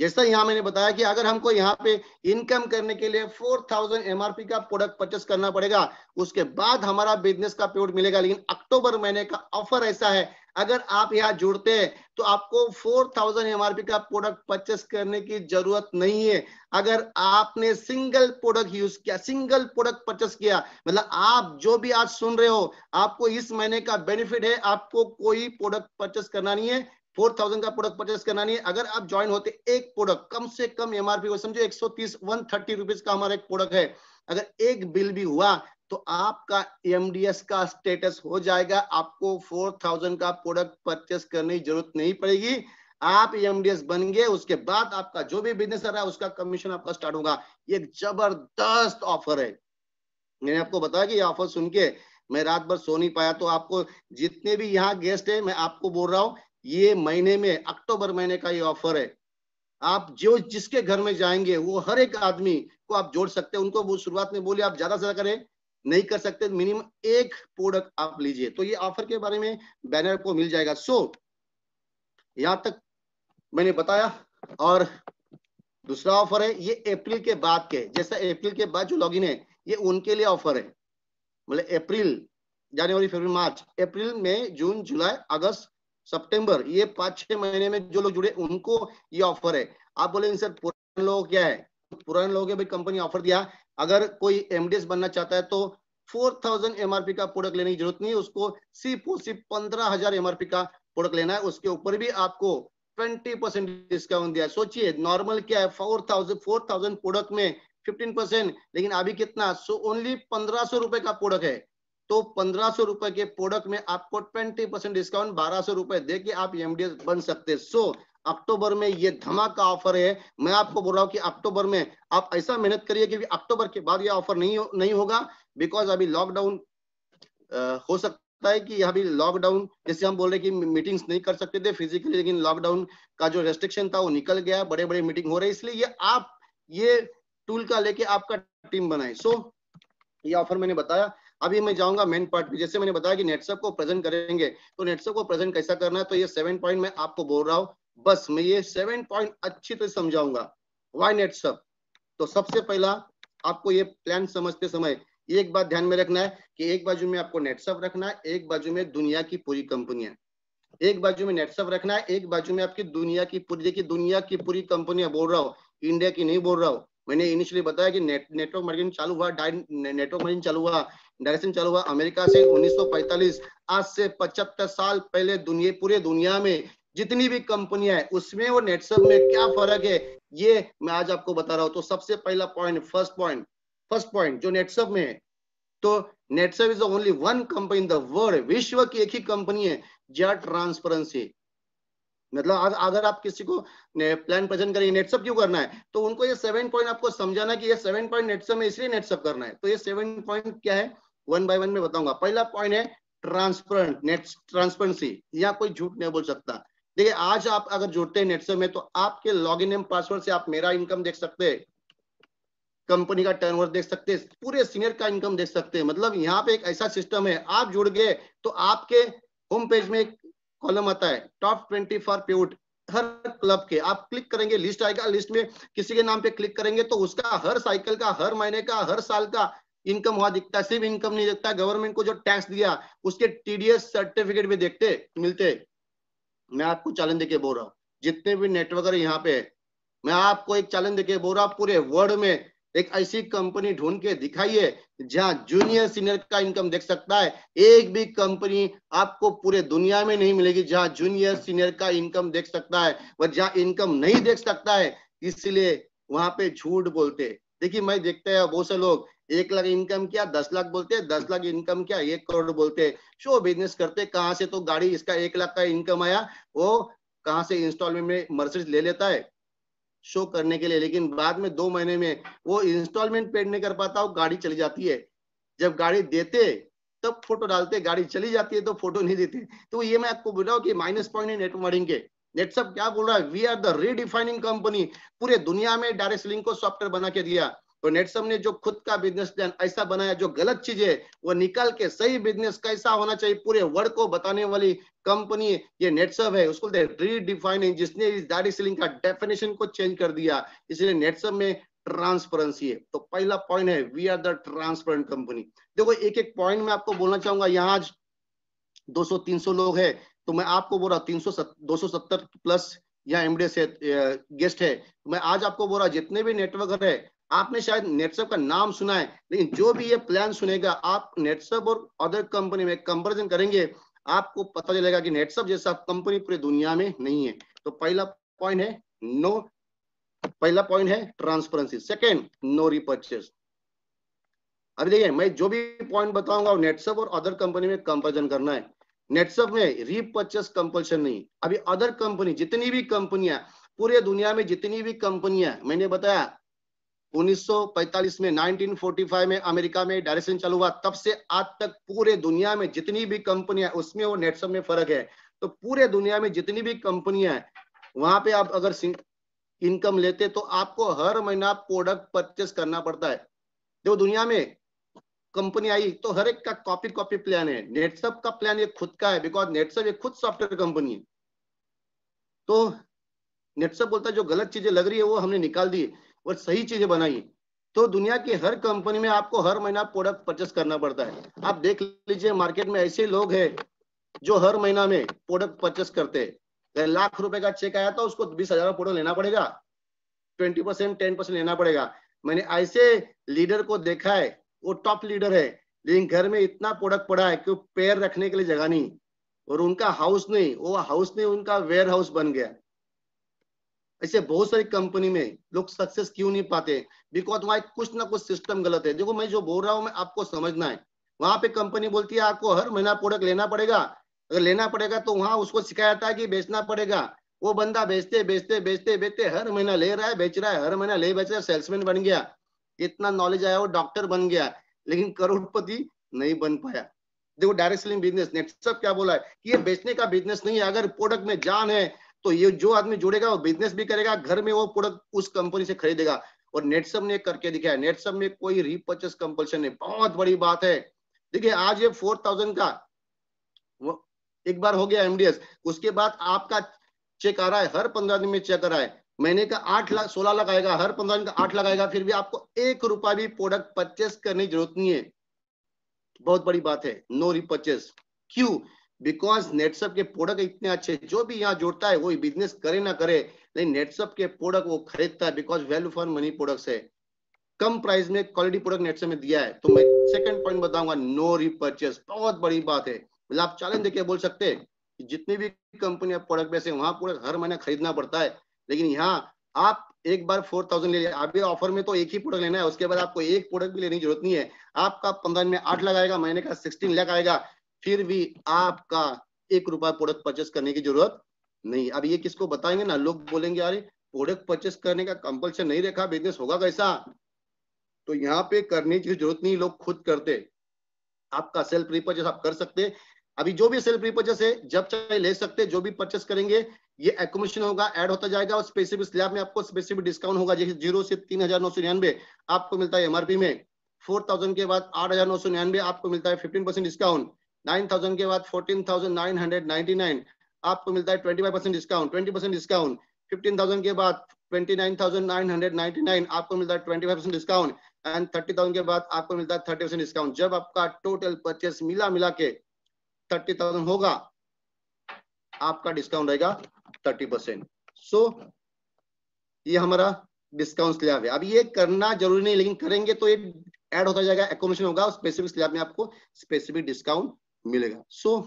जैसा यहाँ मैंने बताया कि अगर हमको यहाँ पे इनकम करने के लिए 4000 एमआरपी का प्रोडक्ट परचेस करना पड़ेगा उसके बाद हमारा बिजनेस का पेड मिलेगा लेकिन अक्टूबर महीने का ऑफर ऐसा है अगर आप यहाँ जुड़ते हैं तो आपको 4000 एमआरपी का प्रोडक्ट परचेस करने की जरूरत नहीं है अगर आपने सिंगल प्रोडक्ट यूज किया सिंगल प्रोडक्ट परचेस किया मतलब आप जो भी आज सुन रहे हो आपको इस महीने का बेनिफिट है आपको कोई प्रोडक्ट परचेस करना नहीं है फोर थाउजेंड का प्रोडक्ट परचेस करना नहीं है अगर आप ज्वाइन होते एक प्रोडक्ट कम से कम एमआरपी को समझो एक सौ तीस वन थर्टी रुपीज का हमारा एक प्रोडक्ट है अगर एक बिल भी हुआ तो आपका एमडीएस का स्टेटस हो जाएगा आपको फोर थाउजेंड का प्रोडक्ट परचेस करने की जरूरत नहीं पड़ेगी आप एमडीएस बन गए उसके बाद आपका जो भी बिजनेस रहा है उसका कमीशन आपका स्टार्ट होगा ये जबरदस्त ऑफर है मैंने आपको बताया कि ये ऑफर सुन के मैं रात भर सो नहीं पाया तो आपको जितने भी यहाँ गेस्ट है मैं आपको बोल रहा हूँ ये महीने में अक्टूबर महीने का ये ऑफर है आप जो जिसके घर में जाएंगे वो हर एक आदमी को आप जोड़ सकते हैं उनको वो शुरुआत में बोले आप ज्यादा से ज्यादा करें नहीं कर सकते मिनिमम एक प्रोडक्ट आप लीजिए तो ये ऑफर के बारे में बैनर को मिल जाएगा सो यहां तक मैंने बताया और दूसरा ऑफर है ये अप्रैल के बाद के जैसा अप्रैल के बाद जो लॉगिन है ये उनके लिए ऑफर है मतलब अप्रैल जनवरी फरवरी मार्च अप्रैल मई जून जुलाई अगस्त सितंबर ये पांच छह महीने में जो लोग जुड़े उनको ये ऑफर है आप बोले सर पुराने लोग क्या है पुराने लोगों के कंपनी ऑफर दिया अगर कोई एमडीएस बनना चाहता है तो 4000 एमआरपी का प्रोडक्ट लेने की जरूरत नहीं है उसको सिर्फ और सिर्फ पंद्रह हजार एमआरपी का प्रोडक्ट लेना है उसके ऊपर भी आपको 20 परसेंट डिस्काउंट दिया सोचिए नॉर्मल क्या है 4000 4000 प्रोडक्ट में 15 परसेंट लेकिन अभी कितना सो ओनली पंद्रह सौ रुपए का प्रोडक्ट है तो पंद्रह सौ रुपए के प्रोडक्ट में आपको ट्वेंटी परसेंट डिस्काउंट बारह सौ रुपए दे के आप एमडीएस बन सकते हैं सो अक्टूबर में ये धमाका ऑफर है मैं आपको बोल रहा हूँ कि अक्टूबर में आप ऐसा मेहनत करिए कि अक्टूबर के बाद ये ऑफर नहीं हो, नहीं होगा बिकॉज अभी लॉकडाउन हो सकता है कि यहाँ भी लॉकडाउन जैसे हम बोल रहे कि मीटिंग्स नहीं कर सकते थे फिजिकली लेकिन लॉकडाउन का जो रेस्ट्रिक्शन था वो निकल गया बड़े बड़े मीटिंग हो रहे इसलिए ये आप ये टूल का लेके आपका टीम बनाए सो so, ये ऑफर मैंने बताया अभी मैं जाऊंगा मेन पार्ट पे जैसे मैंने बताया कि नेटसअप को प्रेजेंट करेंगे तो नेटसअप को प्रेजेंट कैसा करना है तो ये सेवन पॉइंट मैं आपको बोल रहा हूँ बस मैं ये सेवन पॉइंट अच्छी तरह समझाऊंगा वाई नेटसअप तो सबसे पहला आपको ये प्लान समझते समय एक बात ध्यान में रखना है कि एक बाजू में आपको नेटसअप रखना है एक बाजू में दुनिया की पूरी कंपनियां एक बाजू में नेटसअप रखना है एक बाजू में आपकी दुनिया की पूरी देखिए दुनिया की पूरी कंपनियां बोल रहा हूँ इंडिया की नहीं बोल रहा हूँ मैंने इनिशियली बताया कि नेटवर्क मार्केटिंग चालू हुआ नेटवर्क मार्केटिंग चालू हुआ डायरेक्शन चालू हुआ अमेरिका से 1945 आज से 75 साल पहले दुनिया पूरे दुनिया में जितनी भी कंपनियां है उसमें और नेटवर्क में क्या फर्क है ये मैं आज आपको बता रहा हूँ तो सबसे पहला point first point first point जो नेटसअप में है तो Netsurf is only one company in the world विश्व की एक ही कंपनी है जहाँ ट्रांसपेरेंसी मतलब आज अगर आप किसी को प्लान प्रेजेंट करेंगे नेटसअप क्यों करना है तो उनको ये सेवन पॉइंट आपको समझाना कि ये सेवन पॉइंट नेटसअप है इसलिए नेटसअप करना है तो ये सेवन पॉइंट क्या है वन बाय वन में बताऊंगा पहला पॉइंट है ट्रांसपेरेंट नेट ट्रांसपेरेंसी यहाँ कोई झूठ नहीं बोल सकता देखिए आज आप अगर जुड़ते हैं नेटसअप में तो आपके लॉग इन एम पासवर्ड से आप मेरा इनकम देख सकते हैं कंपनी का टर्नओवर देख सकते हैं पूरे सीनियर का इनकम देख सकते हैं मतलब यहाँ पे एक ऐसा सिस्टम है आप जुड़ गए तो आपके होम पेज में एक कॉलम आता है टॉप ट्वेंटी फॉर प्यूट हर क्लब के आप क्लिक करेंगे लिस्ट आएगा लिस्ट में किसी के नाम पे क्लिक करेंगे तो उसका हर साइकिल का हर महीने का हर साल का इनकम हुआ दिखता है सिर्फ इनकम नहीं दिखता गवर्नमेंट को जो टैक्स दिया उसके टीडीएस सर्टिफिकेट भी देखते मिलते मैं आपको चैलेंज देके बोल रहा हूँ जितने भी नेटवर्कर यहाँ पे मैं आपको एक चैलेंज देके बोल रहा हूँ पूरे वर्ल्ड में एक ऐसी कंपनी ढूंढ के दिखाइए जहां जूनियर सीनियर का इनकम देख सकता है एक भी कंपनी आपको पूरे दुनिया में नहीं मिलेगी जहां जूनियर सीनियर का इनकम देख सकता है और जहां इनकम नहीं देख सकता है इसलिए वहां पे झूठ बोलते देखिए मैं देखते हैं बहुत से लोग एक लाख इनकम क्या दस लाख बोलते हैं दस लाख इनकम क्या एक करोड़ बोलते हैं शो बिजनेस करते कहां से तो गाड़ी इसका एक लाख का इनकम आया वो कहां से इंस्टॉलमेंट में मर्सिडीज ले लेता है शो करने के लिए लेकिन बाद में दो महीने में वो इंस्टॉलमेंट पेड नहीं कर पाता वो गाड़ी चली जाती है जब गाड़ी देते तब फोटो डालते गाड़ी चली जाती है तो फोटो नहीं देते तो ये मैं आपको बोल रहा हूँ कि माइनस पॉइंट है नेटवर्किंग के नेटसअप क्या बोल रहा है we are the redefining company पूरे दुनिया में डायरेक्ट लिंक को सॉफ्टवेयर बना के दिया तो नेटसम ने जो खुद का बिजनेस प्लान ऐसा बनाया जो गलत चीज है वो निकाल के सही बिजनेस कैसा होना चाहिए पूरे वर्ल्ड को बताने वाली कंपनी ये नेटसम है उसको रीडिफाइनिंग जिसने इस दाढ़ी सीलिंग का डेफिनेशन को चेंज कर दिया इसलिए नेटसम में ट्रांसपेरेंसी है तो पहला पॉइंट है we are the transparent company देखो एक एक पॉइंट में आपको बोलना चाहूंगा यहाँ आज दो सौ लोग है तो मैं आपको बोल रहा हूँ तीन प्लस या एमडीएस गेस्ट है तो मैं आज आपको बोल रहा जितने भी नेटवर्कर है आपने शायद नेटसअप का नाम सुना है लेकिन जो भी ये प्लान सुनेगा आप नेटसअप और अदर कंपनी में कंपेरिजन करेंगे आपको पता चलेगा कि नेटसअप जैसा कंपनी पूरी दुनिया में नहीं है तो पहला पॉइंट है नो पहला पॉइंट है ट्रांसपेरेंसी सेकेंड नो रिपर्चेस अभी देखिए मैं जो भी पॉइंट बताऊंगा नेटसअप और अदर कंपनी में कंपेरिजन करना है नेटसअप में रिपर्चेस कंपल्शन नहीं अभी अदर कंपनी जितनी भी कंपनियां पूरे दुनिया में जितनी भी कंपनियां मैंने बताया 1945 में 1945 में अमेरिका में डायरेक्शन चालू हुआ तब से आज तक पूरे दुनिया में जितनी भी कंपनियां उसमें और नेटसम में फर्क है तो पूरे दुनिया में जितनी भी कंपनियां है वहां पे आप अगर इनकम लेते तो आपको हर महीना प्रोडक्ट परचेस करना पड़ता है देखो दुनिया में कंपनी आई तो हर एक का कॉपी कॉपी प्लान है नेटसअप का प्लान ये खुद का है बिकॉज नेटसअप ये खुद सॉफ्टवेयर कंपनी है तो नेटसअप बोलता है जो गलत चीजें लग रही है वो हमने निकाल दी और सही चीजें बनाइए तो दुनिया की हर कंपनी में आपको हर महीना प्रोडक्ट परचेस करना पड़ता है आप देख लीजिए मार्केट में ऐसे लोग हैं जो हर महीना में प्रोडक्ट परचेस करते हैं लाख रुपए का चेक आया था तो उसको बीस हजार प्रोडक्ट लेना पड़ेगा ट्वेंटी परसेंट टेन परसेंट लेना पड़ेगा मैंने ऐसे लीडर को देखा है वो टॉप लीडर है लेकिन घर में इतना प्रोडक्ट पड़ा है कि पैर रखने के लिए जगह नहीं और उनका हाउस नहीं वो हाउस नहीं उनका वेयर हाउस बन गया ऐसे बहुत सारी कंपनी में लोग सक्सेस क्यों नहीं पाते बिकॉज वहां कुछ ना कुछ सिस्टम गलत है देखो मैं जो बोल रहा हूँ मैं आपको समझना है वहां पे कंपनी बोलती है आपको हर महीना प्रोडक्ट लेना पड़ेगा अगर लेना पड़ेगा तो वहां उसको सिखाया था कि बेचना पड़ेगा वो बंदा बेचते बेचते बेचते बेचते हर महीना ले रहा है बेच रहा है हर महीना ले बेच रहा है सेल्समैन बन गया इतना नॉलेज आया वो डॉक्टर बन गया लेकिन करोड़पति नहीं बन पाया देखो डायरेक्ट सेलिंग बिजनेस नेट सब क्या बोला है कि ये बेचने का बिजनेस नहीं है अगर प्रोडक्ट में जान है तो ये जो आदमी जुड़ेगा वो बिजनेस भी करेगा घर में वो प्रोडक्ट उस कंपनी से खरीदेगा और नेटसम ने करके दिखाया नेटसम में कोई रिपर्चेस कंपल्सन नहीं बहुत बड़ी बात है देखिए आज ये फोर का वो एक बार हो गया एमडीएस उसके बाद आपका चेक आ रहा है हर पंद्रह दिन में चेक आ रहा है महीने का आठ लाख सोलह लाख आएगा हर पंद्रह दिन का आठ लाख आएगा फिर भी आपको एक रुपया भी प्रोडक्ट परचेस करने की जरूरत नहीं है बहुत बड़ी बात है नो रिपर्चेस क्यों बिकॉज नेटसअप के प्रोडक्ट इतने अच्छे जो भी यहाँ जोड़ता है वो बिजनेस करे ना करे लेकिन नेटसअप के प्रोडक्ट वो खरीदता है because value for money product है कम प्राइस में क्वालिटी प्रोडक्ट नेटसअप में दिया है तो मैं सेकंड पॉइंट बताऊंगा नो रिपर्चेस बहुत बड़ी बात है मतलब आप चैलेंज देखिए बोल सकते हैं कि जितनी भी कंपनी प्रोडक्ट बेचे वहां प्रोडक्ट हर महीना खरीदना पड़ता है लेकिन यहाँ आप एक बार फोर थाउजेंड ले लिया अभी ऑफर में तो एक ही प्रोडक्ट लेना है उसके बाद आपको एक प्रोडक्ट भी लेने की जरूरत नहीं है आपका पंद्रह में आठ लगाएगा महीने का सिक्सटीन लाख आएगा फिर भी आपका एक रुपया प्रोडक्ट परचेस करने की जरूरत नहीं अब ये किसको बताएंगे ना लोग बोलेंगे अरे प्रोडक्ट परचेस करने का कंपल्सन नहीं रखा बिजनेस होगा कैसा तो यहाँ पे करने की जरूरत नहीं लोग खुद करते आपका सेल्फ रिपर्चेस आप कर सकते अभी जो भी सेल्फ रिपर्चेस है जब चाहे ले सकते जो भी परचेस करेंगे ये एकोमोडेशन होगा ऐड होता जाएगा और स्पेसिफिक स्लैब में आपको स्पेसिफिक डिस्काउंट होगा जैसे जीरो से तीन हजार नौ सौ निन्यानवे आपको मिलता है एमआरपी में फोर थाउजेंड के बाद आठ हजार नौ सौ निन्यानवे आपको मिलता है फिफ्टीन परसेंट डिस्काउंट 9000 के बाद 14999 आपको मिलता है 25% डिस्काउंट 20% डिस्काउंट 15000 के बाद 29999 आपको मिलता है 25% डिस्काउंट एंड 30000 के बाद आपको मिलता है 30% डिस्काउंट जब आपका टोटल परचेस मिला मिला के 30000 होगा आपका डिस्काउंट रहेगा 30% सो so, ये हमारा डिस्काउंट स्लैब है अब ये करना जरूरी नहीं लेकिन करेंगे तो ये ऐड होता जाएगा एकोमोडेशन होगा स्पेसिफिक स्लैब में आपको स्पेसिफिक डिस्काउंट मिलेगा सो so,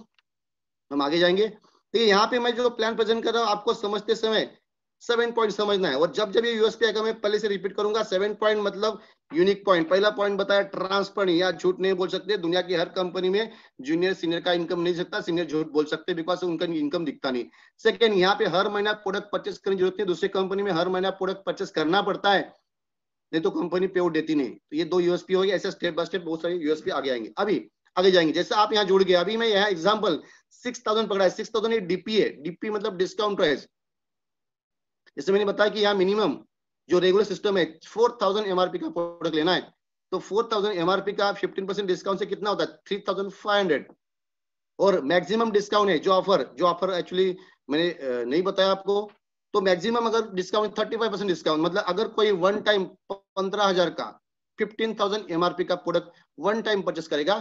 हम आगे जाएंगे देखिए यहाँ पे मैं जो प्लान प्रेजेंट कर रहा हूँ आपको समझते समय सेवन पॉइंट समझना है और जब जब ये यूएसपी आएगा मैं पहले से रिपीट करूंगा सेवन पॉइंट मतलब यूनिक पॉइंट पहला पॉइंट बताया ट्रांसपेरेंट या झूठ नहीं बोल सकते दुनिया की हर कंपनी में जूनियर सीनियर का इनकम नहीं सकता सीनियर झूठ बोल सकते बिकॉज उनका इनकम दिखता नहीं सेकेंड यहाँ पे हर महीना प्रोडक्ट परचेस करने की जरूरत नहीं दूसरी कंपनी में हर महीना प्रोडक्ट परचेस करना पड़ता है नहीं तो कंपनी पे वो देती नहीं तो ये दो यूएसपी हो गए ऐसे स्टेप बाय स्टेप बहुत सारे यूएसपी आगे आएंगे अभी आगे जाएंगे जैसे आप यहाँ जुड़ गए अभी मैं यहाँ एग्जाम्पल सिक्स थाउजेंड पकड़ा सिक्स थाउजेंड ये डीपी है डीपी मतलब डिस्काउंट प्राइस जैसे मैंने बताया कि यहाँ मिनिमम जो रेगुलर सिस्टम है फोर थाउजेंड एमआरपी का प्रोडक्ट लेना है तो फोर थाउजेंड एमआरपी का फिफ्टीन परसेंट डिस्काउंट से कितना होता है थ्री थाउजेंड फाइव हंड्रेड और मैक्सिमम डिस्काउंट है जो ऑफर जो ऑफर एक्चुअली मैंने नहीं बताया आपको तो मैक्सिमम अगर discount thirty five percent discount मतलब अगर कोई वन टाइम पंद्रह हजार का फिफ्टीन थाउजेंड एमआरपी का प्रोडक्ट वन टाइम परचेस करेगा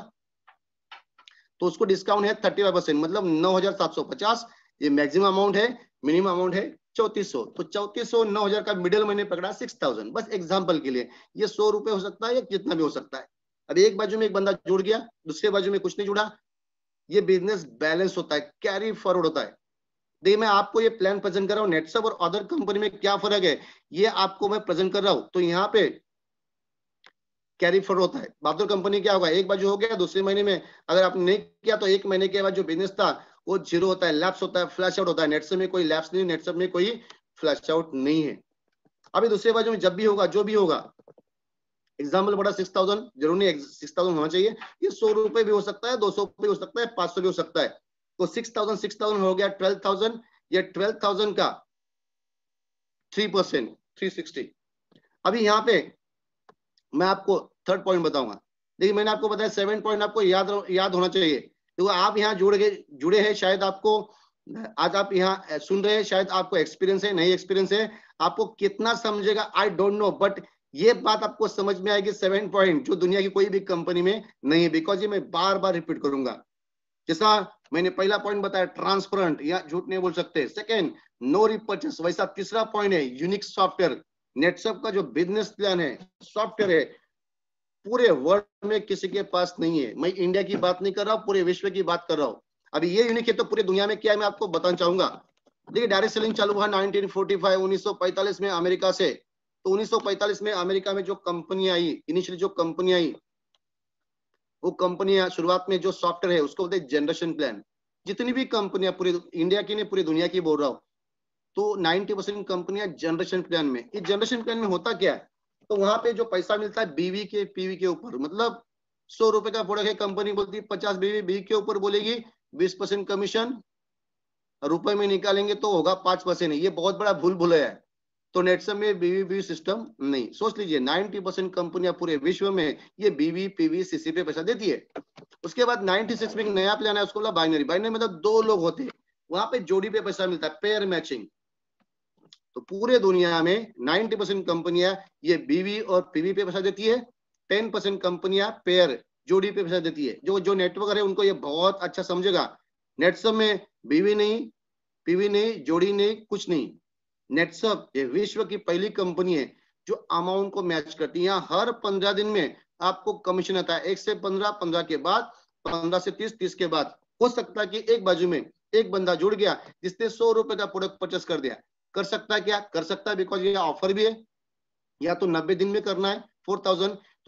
तो उसको डिस्काउंट है थर्टी फाइव परसेंट मतलब नौ हजार सात सौ पचास ये मैक्सिमम अमाउंट है मिनिमम अमाउंट है चौतीस सौ तो चौतीस सौ नौ हजार का मिडिल मैंने पकड़ा सिक्स थाउजेंड बस एग्जाम्पल के लिए ये सौ रुपए हो सकता है या कितना भी हो सकता है अब एक बाजू में एक बंदा जुड़ गया दूसरे बाजू में कुछ नहीं जुड़ा ये बिजनेस बैलेंस होता है कैरी फॉरवर्ड होता है देखिए मैं आपको ये प्लान प्रेजेंट कर रहा हूँ नेटसअप और अदर कंपनी में क्या फर्क है ये आपको मैं प्रेजेंट कर रहा हूँ तो यहाँ पे कैरी फॉर होता है बहादुर कंपनी क्या होगा एक बार जो हो गया दूसरे महीने में अगर आपने नहीं किया तो एक महीने के बाद जो बिजनेस था वो जीरो होता है लैप्स होता है फ्लैश आउट होता है नेटसअप में कोई लैप्स नहीं नेटसअप में कोई फ्लैश आउट नहीं है अभी दूसरे बाजू में जब भी होगा जो भी होगा एग्जाम्पल बड़ा सिक्स थाउजेंड जरूरी सिक्स थाउजेंड होना चाहिए ये सौ रुपए भी हो सकता है दो सौ भी हो सकता है पांच सौ भी हो सकता है तो सिक्स थाउजेंड सिक्स थाउजेंड हो गया ट्वेल्व थाउजेंड ये ट्वेल्व थाउजेंड का थ्री परसेंट थ्री सिक्सटी अभी यहाँ पे मैं आपको थर्ड पॉइंट बताऊंगा देखिए मैंने आपको बताया सेवन पॉइंट आपको याद याद होना चाहिए देखो आप यहाँ जुड़ गए जुड़े हैं शायद आपको आज आप यहाँ सुन रहे हैं शायद आपको एक्सपीरियंस है नहीं एक्सपीरियंस है आपको कितना समझेगा आई डोंट नो बट ये बात आपको समझ में आएगी सेवन पॉइंट जो दुनिया की कोई भी कंपनी में नहीं है बिकॉज ये मैं बार बार रिपीट करूंगा जैसा मैंने पहला पॉइंट बताया ट्रांसपेरेंट या झूठ नहीं बोल सकते सेकेंड नो रिपर्चेस वैसा तीसरा पॉइंट है यूनिक सॉफ्टवेयर नेटसअप का जो बिजनेस प्लान है सॉफ्टवेयर है पूरे वर्ल्ड में किसी के पास नहीं है मैं इंडिया की बात नहीं कर रहा हूँ पूरे विश्व की बात कर रहा हूँ अभी ये यूनिक है तो पूरी दुनिया में क्या है मैं आपको बताना चाहूंगा देखिए डायरेक्ट सेलिंग चालू हुआ 1945 1945 में अमेरिका से तो 1945 में अमेरिका में जो कंपनी आई इनिशियली जो कंपनी आई वो कंपनियां शुरुआत में जो सॉफ्टवेयर है उसको बोलते जनरेशन प्लान जितनी भी कंपनियां पूरे इंडिया की नहीं पूरी दुनिया की बोल रहा हूँ तो 90 परसेंट कंपनियां जनरेशन प्लान में इस जनरेशन प्लान में होता क्या है तो वहां पे जो पैसा मिलता है बीवी के पीवी के ऊपर मतलब सौ रुपए का प्रोडक्ट है कंपनी बोलती है पचास बीवी बीवी के ऊपर बोलेगी बीस परसेंट कमीशन रुपए में निकालेंगे तो होगा पांच परसेंट ये बहुत बड़ा भूल भुलैया है तो नेटसम में बीवी बीवी सिस्टम नहीं सोच लीजिए नाइनटी परसेंट कंपनियां पूरे विश्व में ये बीवी पीवी सीसी पे पैसा देती है उसके बाद नाइनटी सिक्स में एक नया प्लान है उसको बोला बाइनरी बाइनरी मतलब दो लोग होते हैं वहां पे जोड़ी पे पैसा मिलता है पेयर मैचिंग तो पूरे दुनिया में 90 परसेंट कंपनियां ये बीवी और पीवी पे पैसा देती है 10 परसेंट कंपनियां पेयर जोड़ी पे पैसा देती है जो जो नेटवर्क है उनको ये बहुत अच्छा समझेगा नेटसअप में बीवी नहीं पीवी नहीं जोड़ी नहीं कुछ नहीं नेटसअप ये विश्व की पहली कंपनी है जो अमाउंट को मैच करती है हर पंद्रह दिन में आपको कमीशन आता है एक से पंद्रह पंद्रह के बाद पंद्रह से तीस तीस के बाद हो सकता है कि एक बाजू में एक बंदा जुड़ गया जिसने सौ रुपए का प्रोडक्ट परचेस कर दिया कर सकता है क्या कर सकता है बिकॉज ये ऑफर भी है या तो नब्बे दिन में करना है फोर तो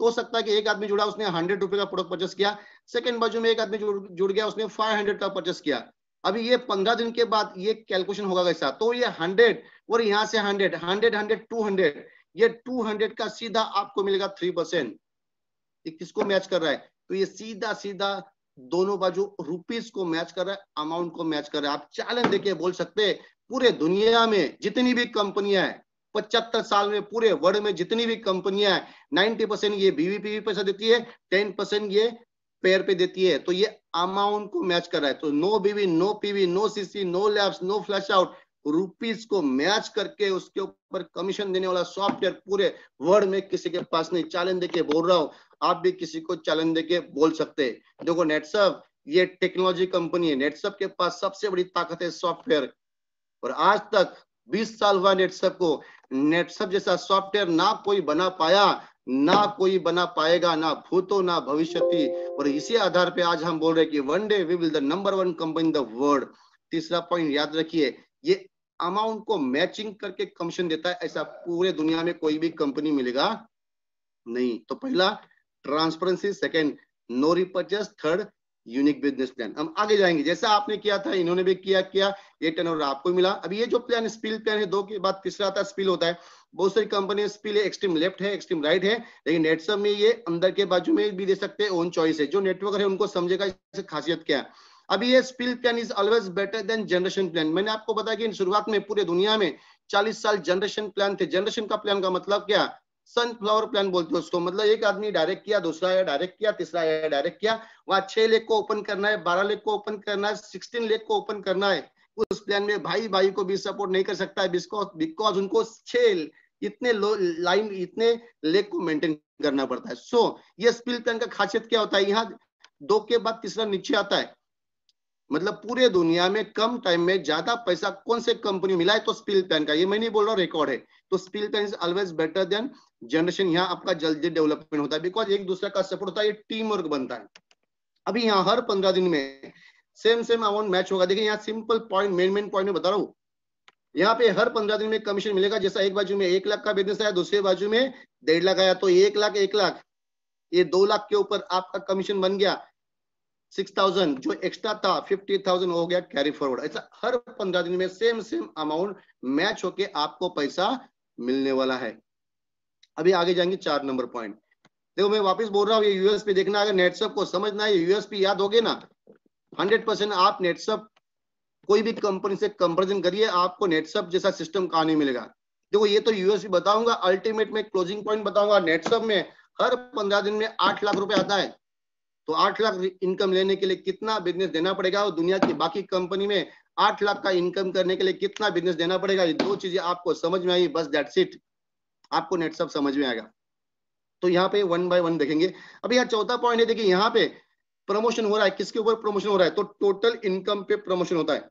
हो सकता है कि एक आदमी जुड़ा उसने हंड्रेड रुपए का प्रोडक्ट परचेस किया सेकंड बाजू में एक आदमी जुड़, जुड़ गया उसने फाइव हंड्रेड का परचेस किया अभी ये पंद्रह दिन के बाद ये कैलकुलेशन होगा कैसा तो ये हंड्रेड और यहाँ से hundred hundred hundred two hundred ये टू हंड्रेड का सीधा आपको मिलेगा थ्री परसेंट किसको मैच कर रहा है तो ये सीधा सीधा दोनों बाजू रुपीज को मैच कर रहा है अमाउंट को मैच कर रहा है आप चैलेंज देखिए बोल सकते पूरे दुनिया में जितनी भी कंपनियां हैं पचहत्तर साल में पूरे वर्ल्ड में जितनी भी कंपनियां हैं नाइनटी परसेंट ये बीवीपी पैसा देती है टेन परसेंट ये पेयर पे देती है तो ये अमाउंट को मैच कर रहा है तो no BV no PV no CC no labs no flash out rupees को मैच करके उसके ऊपर कमीशन देने वाला सॉफ्टवेयर पूरे वर्ल्ड में किसी के पास नहीं चैलेंज देके बोल रहा हूँ आप भी किसी को चैलेंज देके बोल सकते हैं देखो नेटसअप ये टेक्नोलॉजी कंपनी है नेटसअप के पास सबसे बड़ी ताकत है सॉफ्टवेयर और आज तक 20 साल हुआ नेटसप को नेटसप जैसा सॉफ्टवेयर ना कोई बना पाया ना कोई बना पाएगा ना भूतो ना भविष्य और इसी आधार पे आज हम बोल रहे हैं कि one day we will the number one company the world तीसरा पॉइंट याद रखिए ये अमाउंट को मैचिंग करके कमीशन देता है ऐसा पूरे दुनिया में कोई भी कंपनी मिलेगा नहीं तो पहला transparency second no repurchase third unique business plan हम आगे जाएंगे जैसा आपने किया था इन्होंने भी किया किया ये टर्न ओवर आपको मिला अब ये जो प्लान स्पिल प्लान है दो के बाद तीसरा आता स्पिल होता है बहुत सारी कंपनी स्पिल है एक्सट्रीम लेफ्ट है एक्सट्रीम राइट है लेकिन नेटसम में ये अंदर के बाजू में भी दे सकते हैं ओन चॉइस है जो नेटवर्क है उनको समझेगा इससे खासियत क्या है अभी ये spill plan is always better than generation plan मैंने आपको बताया कि शुरुआत में पूरे दुनिया में 40 साल जनरेशन प्लान थे जनरेशन का प्लान का मतलब क्या सनफ्लावर प्लान बोलते हैं उसको मतलब एक आदमी डायरेक्ट किया दूसरा आया डायरेक्ट किया तीसरा आया डायरेक्ट किया वहां छह लेक को ओपन करना है बारह लेक को ओपन करना है सिक्सटीन लेक को ओपन करना है उस प्लान में भाई भाई को भी सपोर्ट नहीं कर सकता है बिकॉज उनको छह इतने लाइन इतने लेक को मेंटेन करना पड़ता है सो so, ये स्पिल प्लान का खासियत क्या होता है यहाँ दो के बाद तीसरा नीचे आता है मतलब पूरे दुनिया में कम टाइम में ज्यादा पैसा कौन से कंपनी मिला है तो स्पिल पैन का ये मैं नहीं बोल रहा रिकॉर्ड है तो spill plan is always better than generation यहाँ आपका जल्दी डेवलपमेंट होता है बिकॉज एक दूसरे का सपोर्ट होता है टीम वर्क बनता है अभी यहाँ हर पंद्रह दिन में सेम सेम अमाउंट मैच होगा देखिए यहाँ simple point main main point में बता रहा हूँ यहाँ पे हर पंद्रह दिन में कमीशन मिलेगा जैसा एक बाजू में एक लाख का बिजनेस आया दूसरे बाजू में डेढ़ लाख आया तो एक लाख एक लाख ये दो लाख के ऊपर आपका कमीशन बन गया सिक्स थाउजेंड जो एक्स्ट्रा था फिफ्टी थाउजेंड हो गया कैरी फॉरवर्ड ऐसा हर पंद्रह दिन में सेम सेम अमाउंट मैच होके आपको पैसा मिलने वाला है अभी आगे जाएंगे चार नंबर पॉइंट देखो मैं वापस बोल रहा हूँ ये यूएसपी देखना अगर नेटसअप को समझना है यूएसपी याद हो गए ना हंड्रेड परसेंट आप नेटसअप कोई भी कंपनी से कंपेरिजन करिए आपको नेटसअप जैसा सिस्टम कहा नहीं मिलेगा देखो ये तो यूएसपी बताऊंगा अल्टीमेट में क्लोजिंग पॉइंट बताऊंगा नेटसअप में हर पंद्रह दिन में आठ लाख रुपए आता है तो आठ लाख इनकम लेने के लिए कितना बिजनेस देना पड़ेगा और दुनिया की बाकी कंपनी में आठ लाख का इनकम करने के लिए कितना बिजनेस देना पड़ेगा ये दो चीजें आपको समझ में आई बस दैट्स सीट आपको नेट सब समझ में आएगा तो यहाँ पे वन बाय वन देखेंगे अभी यहाँ चौथा पॉइंट है देखिए यहाँ पे प्रमोशन हो रहा है किसके ऊपर प्रमोशन हो रहा है तो टोटल इनकम पे प्रमोशन होता है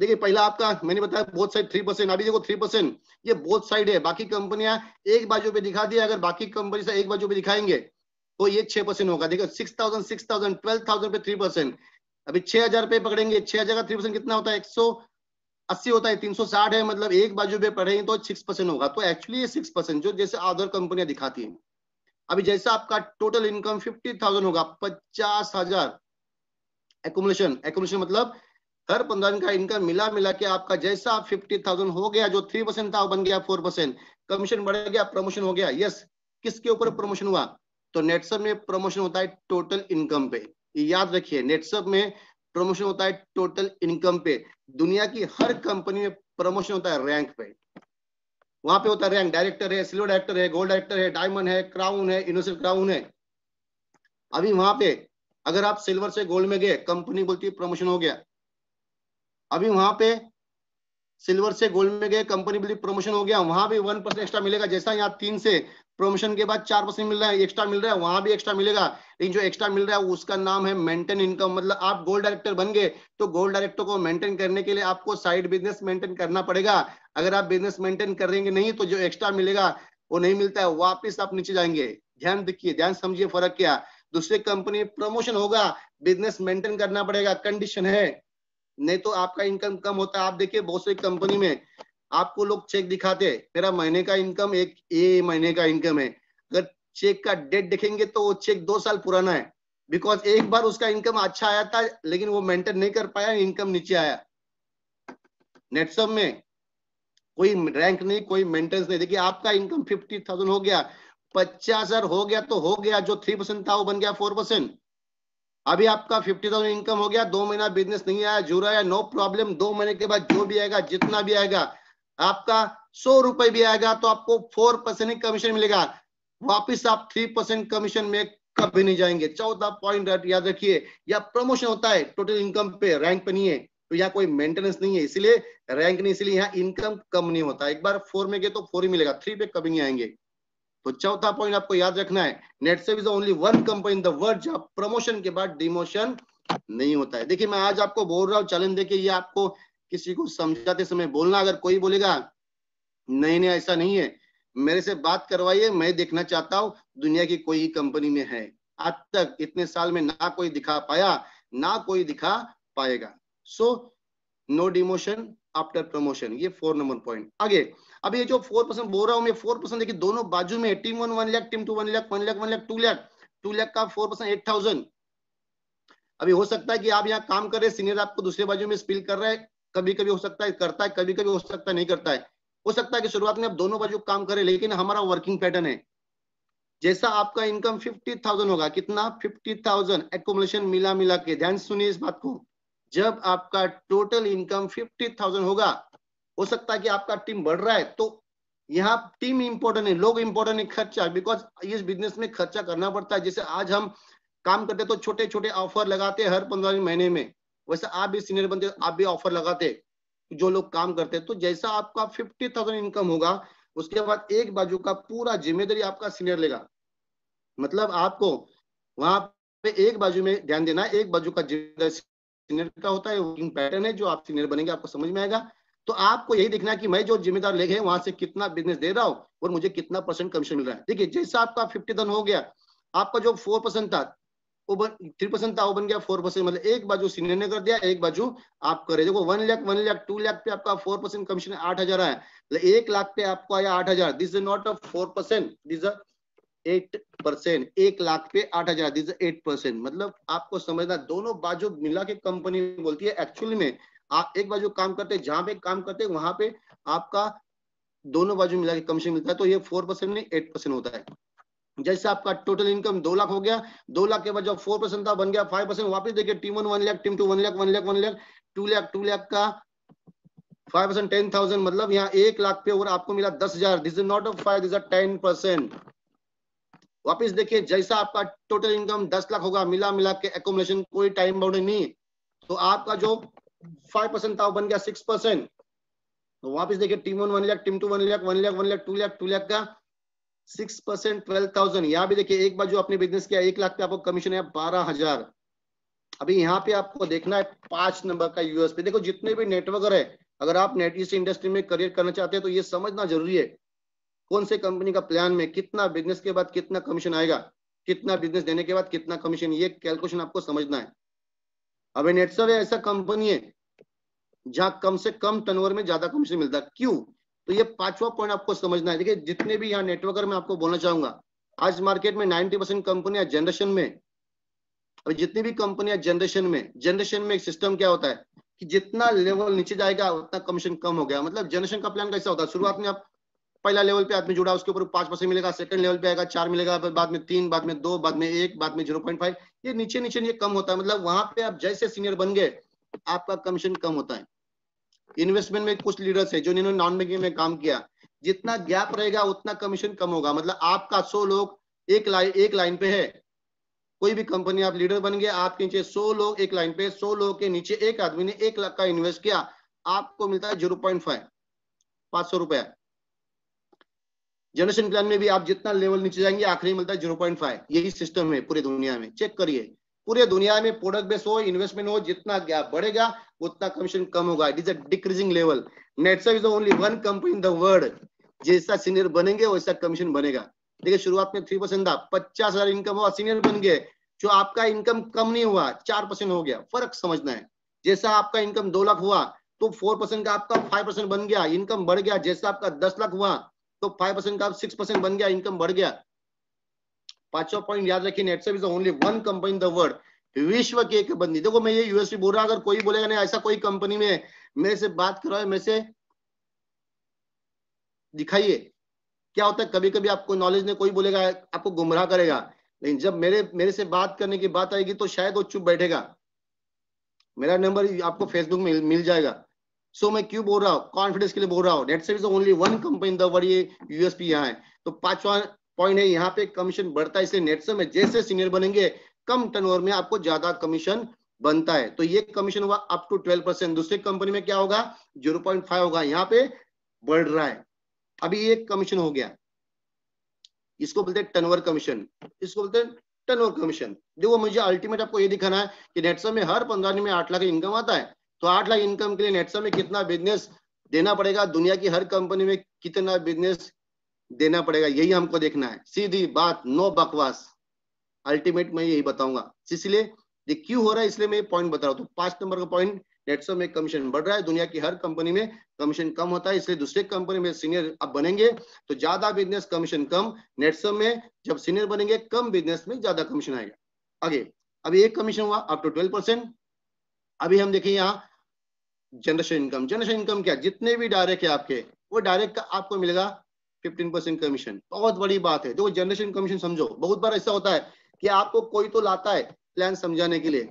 देखिए पहला आपका मैंने बताया बहुत साइड थ्री परसेंट अभी देखो थ्री परसेंट ये बहुत साइड है बाकी कंपनियां एक बाजू पे दिखा दिया अगर बाकी कंपनी से एक बाजू पे दिखाएंगे वो ये छह परसेंट होगा देखो six thousand six thousand twelve thousand पे थ्री परसेंट अभी छह हजार पे पकड़ेंगे छह हजार का थ्री परसेंट कितना होता है एक सौ अस्सी होता है तीन सौ साठ है मतलब एक बाजू पे पढ़ेंगे तो सिक्स परसेंट होगा तो एक्चुअली ये सिक्स परसेंट जो जैसे अदर कंपनियां दिखाती हैं अभी जैसा आपका टोटल इनकम फिफ्टी थाउजेंड होगा पचास हजार एकोमोलेशन एकोमोलेशन मतलब हर पंद्रह दिन का इनकम मिला मिला के आपका जैसा फिफ्टी थाउजेंड हो गया जो थ्री परसेंट था बन गया फोर परसेंट कमीशन बढ़ गया प्रमोशन हो गया यस किसके ऊपर प्रमोशन हुआ तो नेटसअप में प्रमोशन होता है टोटल इनकम पे याद रखिए नेटसअप में प्रमोशन होता है टोटल इनकम पे दुनिया की हर कंपनी में प्रमोशन होता है रैंक पे वहां पे होता है रैंक डायरेक्टर है सिल्वर डायरेक्टर है गोल्ड डायरेक्टर है डायमंड है क्राउन है यूनिवर्सल क्राउन है अभी वहां पे अगर आप सिल्वर से गोल्ड में गए कंपनी बोलती है प्रमोशन हो गया अभी वहां पे सिल्वर से गोल्ड में गए कंपनी बिलीव प्रमोशन हो गया वहां भी वन परसेंट एक्स्ट्रा मिलेगा जैसा यहाँ तीन से प्रमोशन के बाद चार परसेंट मिल रहा है एक्स्ट्रा मिल रहा है वहां भी एक्स्ट्रा मिलेगा लेकिन जो एक्स्ट्रा मिल रहा है उसका नाम है मेंटेन इनकम मतलब आप गोल्ड डायरेक्टर बन गए तो गोल्ड डायरेक्टर को मेंटेन करने के लिए आपको साइड बिजनेस मेंटेन करना पड़ेगा अगर आप बिजनेस मेंटेन करेंगे नहीं तो जो एक्स्ट्रा मिलेगा वो नहीं मिलता है वापिस आप नीचे जाएंगे ध्यान देखिए ध्यान समझिए फर्क क्या दूसरे कंपनी प्रमोशन होगा बिजनेस मेंटेन करना पड़ेगा कंडीशन है नहीं तो आपका इनकम कम होता है आप देखिए बहुत सी कंपनी में आपको लोग चेक दिखाते हैं मेरा महीने का इनकम एक ए महीने का इनकम है अगर चेक का डेट देखेंगे तो वो चेक दो साल पुराना है बिकॉज एक बार उसका इनकम अच्छा आया था लेकिन वो मेंटेन नहीं कर पाया इनकम नीचे आया नेटसम में कोई रैंक नहीं कोई मेंटेनेंस नहीं देखिए आपका इनकम फिफ्टी थाउजेंड हो गया पचास हजार हो गया तो हो गया जो थ्री परसेंट था वो बन गया फोर परसेंट अभी आपका फिफ्टी थाउजेंड इनकम हो गया दो महीना बिजनेस नहीं आया रहा है नो प्रॉब्लम दो महीने के बाद जो भी आएगा जितना भी आएगा आपका सौ रुपए भी आएगा तो आपको फोर परसेंट कमीशन मिलेगा वापिस आप थ्री परसेंट कमीशन में कभी नहीं जाएंगे चौदह पॉइंट याद रखिए या प्रमोशन होता है टोटल इनकम पे रैंक पे नहीं है तो यहाँ कोई मेंटेनेंस नहीं है इसीलिए रैंक नहीं इसलिए यहाँ इनकम कम नहीं होता एक बार फोर में गए तो फोर ही मिलेगा थ्री पे कभी नहीं आएंगे तो चौथा पॉइंट आपको याद रखना है Netsurf is only one company in the world जहाँ प्रमोशन के बाद डिमोशन नहीं होता है देखिए मैं आज आपको बोल रहा हूँ चैलेंज देखिए ये आपको किसी को समझाते समय बोलना अगर कोई बोलेगा नहीं नहीं ऐसा नहीं है मेरे से बात करवाइए मैं देखना चाहता हूँ दुनिया की कोई कंपनी में है आज तक इतने साल में ना कोई दिखा पाया ना कोई दिखा पाएगा so no demotion after promotion ये फोर नंबर पॉइंट आगे अब ये जो फोर परसेंट बोल रहा हूँ मैं फोर परसेंट देखिए दोनों बाजू में team one one lakh team two one lakh one lakh one lakh two lakh two lakh का फोर परसेंट एट थाउजेंड अभी हो सकता है कि आप यहाँ काम कर रहे सीनियर आपको दूसरे बाजू में स्पिल कर रहे हैं कभी कभी हो सकता है करता है कभी कभी हो सकता है नहीं करता है हो सकता है कि शुरुआत में आप दोनों बाजू काम करें लेकिन हमारा वर्किंग पैटर्न है जैसा आपका इनकम फिफ्टी थाउजेंड होगा कितना फिफ्टी थाउजेंड एकोमोडेशन मिला मिला के ध्यान सुनिए इस बात को जब आपका टोटल इनकम फिफ्टी थाउजेंड होगा हो सकता है कि आपका टीम बढ़ रहा है तो यहाँ टीम इंपोर्टेंट है लोग इंपोर्टेंट है खर्चा बिकॉज इस बिजनेस में खर्चा करना पड़ता है जैसे आज हम काम करते तो छोटे छोटे ऑफर लगाते हैं हर पंद्रह महीने में वैसे आप भी सीनियर बनते आप भी ऑफर लगाते जो लोग काम करते तो जैसा आपका फिफ्टी थाउजेंड इनकम होगा उसके बाद एक बाजू का पूरा जिम्मेदारी आपका सीनियर लेगा मतलब आपको वहां पे एक बाजू में ध्यान देना एक बाजू का जिम्मेदारी सीनियर का होता है वर्किंग पैटर्न है जो आप सीनियर बनेंगे आपको समझ में आएगा तो आपको यही देखना कि मैं जो जिम्मेदार लेखे वहां से कितना बिजनेस दे रहा हूँ और मुझे कितना परसेंट कमीशन मिल रहा है देखिए जैसा आपका फिफ्टी हो गया आपका जो फोर परसेंट था वो बन थ्री परसेंट था वो बन गया फोर परसेंट मतलब एक बाजू सीनियर ने कर दिया एक बाजू आप रहे देखो one lakh one lakh two lakh पे आपका फोर परसेंट कमीशन आठ हजार आया मतलब एक लाख पे आपको आया आठ हजार this is not a four percent this eight percent एक लाख पे आठ हजार दिस एट परसेंट मतलब आपको समझना दोनों बाजू मिला के कंपनी बोलती है एक्चुअली में आप एक बाजू काम करते हैं जहां पे काम करते हैं वहां पे आपका दोनों बाजू मिला के कमीशन मिलता है तो ये फोर परसेंट नहीं एट परसेंट होता है जैसे आपका टोटल इनकम दो लाख हो गया दो लाख के बाद जब फोर परसेंट था बन गया फाइव परसेंट वापिस देखिए team one one lakh team two one lakh one lakh one lakh two lakh two lakh का फाइव परसेंट टेन थाउजेंड मतलब यहाँ एक लाख पे और आपको मिला दस हजार this is not five this ten percent वापिस देखिए जैसा आपका टोटल इनकम दस लाख होगा मिला मिला के एकोमोडेशन कोई टाइम बाउंड नहीं तो आपका जो फाइव परसेंट था बन गया सिक्स परसेंट तो वापिस देखिए team one one lakh team two one lakh one lakh one lakh two lakh two lakh का सिक्स परसेंट ट्वेल्व थाउजेंड यहाँ भी देखिए एक बार जो आपने बिजनेस किया एक लाख पे आपको कमीशन है बारह हजार अभी यहाँ पे आपको देखना है पांच नंबर का यूएसपी देखो जितने भी नेटवर्क है अगर आप नेट इस इंडस्ट्री में करियर करना चाहते हैं तो ये समझना जरूरी है कौन से कंपनी का प्लान में कितना बिजनेस के बाद कितना कमीशन आएगा कितना बिजनेस देने के बाद कितना कमीशन ये कैलकुलेशन आपको समझना है अब नेटसर ऐसा कंपनी है जहां कम से कम टर्नओवर में ज्यादा कमीशन मिलता है क्यों तो ये पांचवा पॉइंट आपको समझना है देखिए जितने भी यहाँ नेटवर्कर मैं आपको बोलना चाहूंगा आज मार्केट में 90 परसेंट कंपनियां जनरेशन में और जितनी भी कंपनियां जनरेशन में जनरेशन में एक सिस्टम क्या होता है कि जितना लेवल नीचे जाएगा उतना कमीशन कम हो गया मतलब जनरेशन का प्लान कैसा होता है शुरुआत में आप पहला लेवल पे आदमी जुड़ा उसके ऊपर पांच परसेंट मिलेगा सेकंड लेवल पे आएगा चार मिलेगा बाद में तीन बाद में दो बाद में एक बाद में जीरो पॉइंट फाइव ये नीचे नीचे ये कम होता है मतलब वहां पे आप जैसे सीनियर बन गए आपका कमीशन कम होता है इन्वेस्टमेंट में कुछ लीडर्स है जो इन्होंने नॉन बैंकिंग में काम किया जितना गैप रहेगा उतना कमीशन कम होगा मतलब आपका सौ लोग एक लाइन एक लाइन पे है कोई भी कंपनी आप लीडर बन गए आपके नीचे सौ लोग एक लाइन पे सौ लोग के नीचे एक आदमी ने एक लाख का इन्वेस्ट किया आपको मिलता है जीरो पॉइंट फाइव पांच सौ रुपया जनरेशन प्लान में भी आप जितना लेवल नीचे जाएंगे आखिरी मिलता है जीरो पॉइंट फाइव यही सिस्टम है पूरी दुनिया में चेक करिए पूरे दुनिया में प्रोडक्ट बेस हो इन्वेस्टमेंट हो जितना गैप बढ़ेगा उतना कमीशन कम होगा it is a decreasing level Netsurf is only one company in the world जैसा सीनियर बनेंगे वैसा कमीशन बनेगा देखिए शुरुआत में थ्री परसेंट था पचास हजार इनकम हुआ सीनियर बन गए जो आपका इनकम कम नहीं हुआ चार परसेंट हो गया फर्क समझना है जैसा आपका इनकम दो लाख हुआ तो फोर परसेंट का आपका फाइव परसेंट बन गया इनकम बढ़ गया जैसा आपका दस लाख हुआ तो फाइव परसेंट का सिक्स परसेंट बन गया इनकम बढ़ गया पांचवा पॉइंट याद रखिए Netsurf is only one company the world विश्व की एक बंदी देखो मैं ये यूएसपी बोल रहा अगर कोई बोलेगा नहीं ऐसा कोई कंपनी में मेरे से बात करवाए मेरे से दिखाइए क्या होता है कभी कभी आपको नॉलेज ने कोई बोलेगा आपको गुमराह करेगा लेकिन जब मेरे मेरे से बात करने की बात आएगी तो शायद वो चुप बैठेगा मेरा नंबर आपको फेसबुक में मिल जाएगा सो so, मैं क्यों बोल रहा हूँ कॉन्फिडेंस के लिए बोल रहा हूँ debt service only one company the ये यूएसपी यहाँ है तो पांचवा पॉइंट है यहाँ पे कमीशन बढ़ता है इसलिए सर में जैसे सीनियर बनेंगे कम टर्न में आपको ज्यादा कमीशन बनता है तो ये कमीशन हुआ अप टू ट्वेल्व परसेंट दूसरे कंपनी में क्या होगा जीरो पॉइंट फाइव होगा यहाँ पे बढ़ रहा है अभी ये कमीशन हो गया इसको बोलते हैं टर्नओवर कमीशन इसको बोलते हैं टर्नओवर कमीशन देखो मुझे अल्टीमेट आपको ये दिखाना है कि नेटसर में हर पंद्रह दिन में आठ लाख इनकम आता है तो आठ लाख इनकम के लिए नेटसा में कितना बिजनेस देना पड़ेगा दुनिया की हर कंपनी में कितना बिजनेस देना पड़ेगा यही हमको देखना है सीधी बात नो बकवास अल्टीमेट मैं यही बताऊंगा इसलिए ये क्यों हो रहा है इसलिए मैं पॉइंट बता रहा हूँ तो पांच नंबर का पॉइंट नेटसो में कमीशन बढ़ रहा है दुनिया की हर कंपनी में कमीशन कम होता है इसलिए दूसरे कंपनी में सीनियर अब बनेंगे तो ज्यादा बिजनेस कमीशन कम नेटसो में जब सीनियर बनेंगे कम बिजनेस में ज्यादा कमीशन आएगा आगे अभी एक कमीशन हुआ अपटू ट्वेल्व परसेंट अभी हम देखें यहाँ जनरेशन इनकम जनरेशन इनकम क्या जितने भी डायरेक्ट है आपके वो डायरेक्ट का आपको मिलेगा 15 परसेंट कमीशन बहुत बड़ी बात है देखो जनरेशन कमीशन समझो बहुत बार ऐसा होता है कि आपको कोई तो लाता है प्लान समझाने के लिए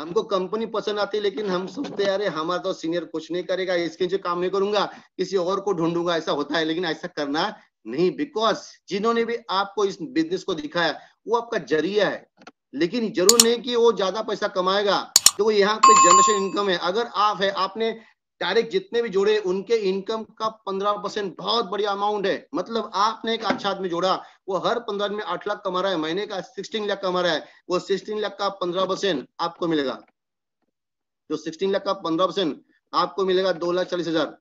हमको कंपनी पसंद आती है लेकिन हम सोचते अरे हमारा तो सीनियर कुछ नहीं करेगा इसके जो काम नहीं करूंगा किसी और को ढूंढूंगा ऐसा होता है लेकिन ऐसा करना नहीं बिकॉज जिन्होंने भी आपको इस बिजनेस को दिखाया वो आपका जरिया है लेकिन जरूर नहीं कि वो ज्यादा पैसा कमाएगा तो वो यहाँ पे जनरेशन इनकम है अगर आप है आपने डायरेक्ट जितने भी जोड़े उनके इनकम का पंद्रह परसेंट बहुत बढ़िया अमाउंट है मतलब आपने एक अच्छा आदमी जोड़ा वो हर पंद्रह में आठ लाख कमा रहा है महीने का सिक्सटीन लाख कमा रहा है वो सिक्सटीन लाख का पंद्रह परसेंट आपको मिलेगा जो सिक्सटीन लाख का पंद्रह परसेंट आपको मिलेगा दो लाख चालीस हजार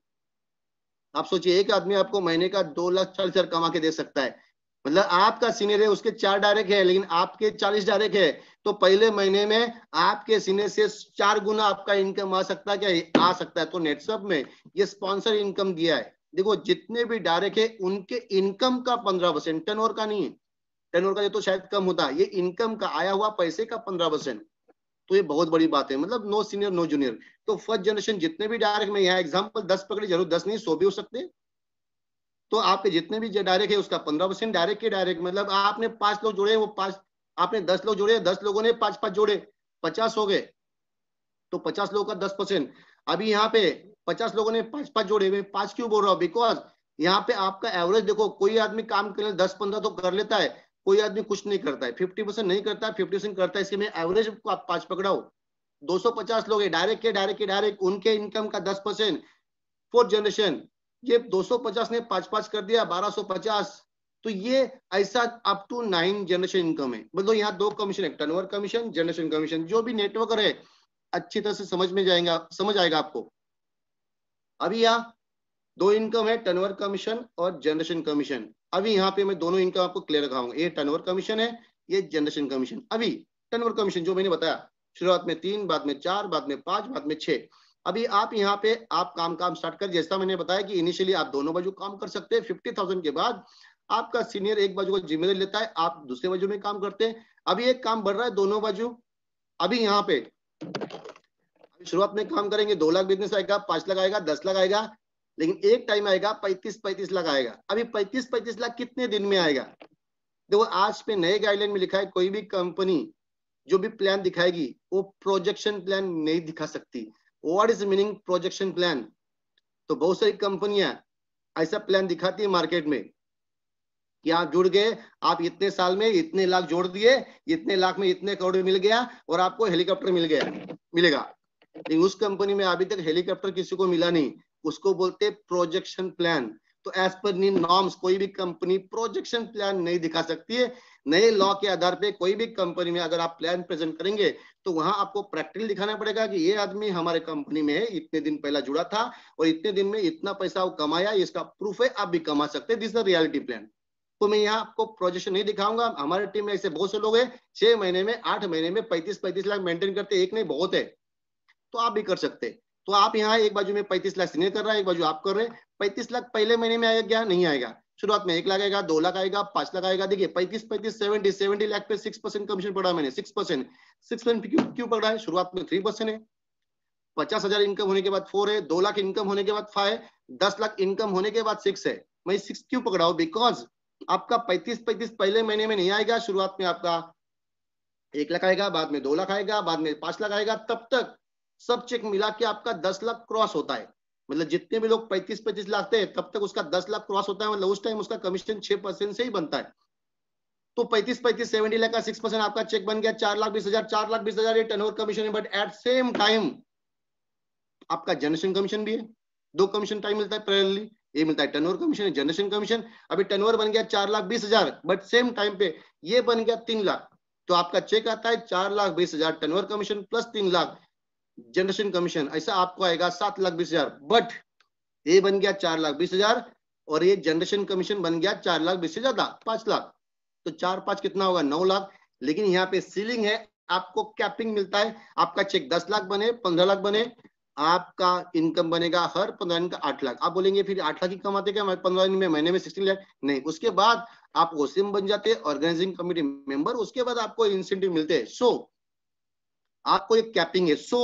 आप सोचिए एक आदमी आपको महीने का दो लाख चालीस हजार कमा के दे सकता है मतलब आपका सीनियर है उसके चार डायरेक्ट है लेकिन आपके चालीस डायरेक्ट है तो पहले महीने में आपके सीनियर से चार गुना आपका इनकम आ सकता क्या आ सकता है तो नेटसअप में ये स्पॉन्सर इनकम दिया है देखो जितने भी डायरेक्ट है उनके इनकम का पंद्रह परसेंट टर्न का नहीं है टर्न का तो शायद कम होता है ये इनकम का आया हुआ पैसे का पंद्रह परसेंट तो ये बहुत बड़ी बात है मतलब नो सीनियर नो जूनियर तो फर्स्ट जनरेशन जितने भी डायरेक्ट में यहाँ एग्जाम्पल दस पकड़े जरूर दस नहीं सो भी हो सकते तो आपके जितने भी डायरेक्ट है उसका पंद्रह परसेंट डायरेक्ट के डायरेक्ट मतलब आपने पांच लोग जोड़े वो पांच आपने दस लोग जोड़े दस लोगों ने पांच पांच जोड़े पचास हो गए तो पचास लोगों का दस परसेंट अभी यहाँ पे पचास लोगों ने पांच पांच जोड़े हुए पांच क्यों बोल रहा हूँ बिकॉज यहाँ पे आपका एवरेज देखो कोई आदमी काम कर दस पंद्रह तो कर लेता है कोई आदमी कुछ नहीं करता है फिफ्टी नहीं करता है फिफ्टी करता है इसलिए मैं एवरेज को आप पांच पकड़ाओ 250 लोग है डायरेक्ट के डायरेक्ट के डायरेक्ट उनके इनकम का दस परसेंट फोर्थ जनरेशन ये 250 ने पांच पांच कर दिया 1250 तो ये ऐसा up to nine generation income है मतलब यहाँ दो कमीशन है टर्नओवर कमीशन जनरेशन कमीशन जो भी नेटवर्क है अच्छी तरह से समझ में जाएगा समझ आएगा आपको अभी यहाँ दो इनकम है टर्नओवर कमीशन और जनरेशन कमीशन अभी यहाँ पे मैं दोनों इनकम आपको क्लियर रखाऊंगा ये टर्नओवर कमीशन है ये जनरेशन कमीशन अभी टर्नओवर कमीशन जो मैंने बताया शुरुआत में तीन बाद में चार बाद में पांच बाद में छह अभी आप यहाँ पे आप काम काम स्टार्ट कर जैसा मैंने बताया कि इनिशियली आप दोनों बाजू काम कर सकते हैं फिफ्टी थाउजेंड के बाद आपका सीनियर एक बाजू को जिम्मेदारी लेता है आप दूसरे बाजू में काम करते हैं अभी एक काम बढ़ रहा है दोनों बाजू अभी यहाँ पे शुरुआत में काम करेंगे दो लाख बिजनेस आएगा पांच लाख आएगा दस लाख आएगा लेकिन एक टाइम आएगा पैंतीस पैंतीस लाख आएगा अभी पैंतीस पैंतीस लाख कितने दिन में आएगा देखो आज पे नए गाइडलाइन में लिखा है कोई भी कंपनी जो भी प्लान दिखाएगी वो प्रोजेक्शन प्लान नहीं दिखा सकती what is meaning projection plan तो बहुत सारी कंपनियां ऐसा प्लान दिखाती है मार्केट में कि आप जुड़ गए आप इतने साल में इतने लाख जोड़ दिए इतने लाख में इतने करोड़ मिल गया और आपको हेलीकॉप्टर मिल गया मिलेगा लेकिन उस कंपनी में अभी तक हेलीकॉप्टर किसी को मिला नहीं उसको बोलते प्रोजेक्शन प्लान तो एज पर नी नॉर्म्स कोई भी कंपनी प्रोजेक्शन प्लान नहीं दिखा सकती है नए लॉ के आधार पे कोई भी कंपनी में अगर आप प्लान प्रेजेंट करेंगे तो वहां आपको प्रैक्टिकल दिखाना पड़ेगा कि ये आदमी हमारे कंपनी में है इतने दिन पहला जुड़ा था और इतने दिन में इतना पैसा वो कमाया इसका प्रूफ है आप भी कमा सकते दिस रियलिटी प्लान तो मैं यहाँ आपको प्रोजेक्शन नहीं दिखाऊंगा हमारे टीम में ऐसे बहुत से लोग है छह महीने में आठ महीने में पैंतीस पैंतीस लाख मेंटेन करते एक नहीं बहुत है तो आप भी कर सकते तो आप यहाँ एक बाजू में पैंतीस लाख सीनियर कर रहा है एक बाजू आप कर रहे हैं पैंतीस लाख पहले महीने में आएगा क्या नहीं आएगा शुरुआत में एक लाख आएगा दो लाख आएगा पांच लाख आएगा देखिए पैंतीस पैंतीस सेवेंटी सेवेंटी लाख पे सिक्स परसेंट कमीशन पड़ा मैंने सिक्स परसेंट सिक्स परसेंट क्यों क्यों पकड़ा है शुरुआत में थ्री परसेंट है पचास हजार इनकम होने के बाद फोर है दो लाख इनकम होने के बाद फाइव दस लाख इनकम होने के बाद सिक्स है मैं सिक्स क्यों पकड़ा हूँ बिकॉज आपका पैंतीस पैंतीस पहले महीने में नहीं आएगा शुरुआत में आपका एक लाख आएगा बाद में दो लाख आएगा बाद में पांच लाख आएगा तब तक सब चेक मिला के आपका दस लाख क्रॉस होता है मतलब जितने भी लोग पैंतीस पैंतीस लाख थे तब तक उसका दस लाख क्रॉस होता है मतलब उस टाइम उसका कमीशन छह परसेंट से ही बनता है तो पैंतीस पैंतीस सेवेंटी लाख का सिक्स परसेंट आपका चेक बन गया चार लाख बीस हजार चार लाख बीस हजार टर्न ओवर कमीशन है बट एट सेम टाइम आपका जनरेशन कमीशन भी है दो कमीशन टाइम मिलता है पैरेलली ये मिलता है turnover commission generation commission अभी टर्नओवर बन गया चार लाख बीस हजार बट सेम टाइम पे ये बन गया तीन लाख तो आपका चेक आता है चार लाख बीस हजार टर्न ओवर कमीशन प्लस तीन लाख जनरेशन कमीशन ऐसा आपको आएगा सात लाख बीस हजार बट ये बन गया चार लाख बीस हजार और ये जनरेशन कमीशन बन गया चार लाख बीस से ज्यादा पांच लाख तो चार पांच कितना होगा नौ लाख लेकिन यहाँ पे सीलिंग है आपको कैपिंग मिलता है आपका चेक दस लाख बने पंद्रह लाख बने आपका इनकम बनेगा हर पंद्रह दिन का आठ लाख आप बोलेंगे फिर आठ लाख ही कमाते क्या पंद्रह दिन में महीने में सिक्सटीन लाख नहीं उसके बाद आप ओसीएम बन जाते ऑर्गेनाइजिंग कमिटी मेंबर उसके बाद आपको इंसेंटिव मिलते हैं सो so, आपको एक कैपिंग है सो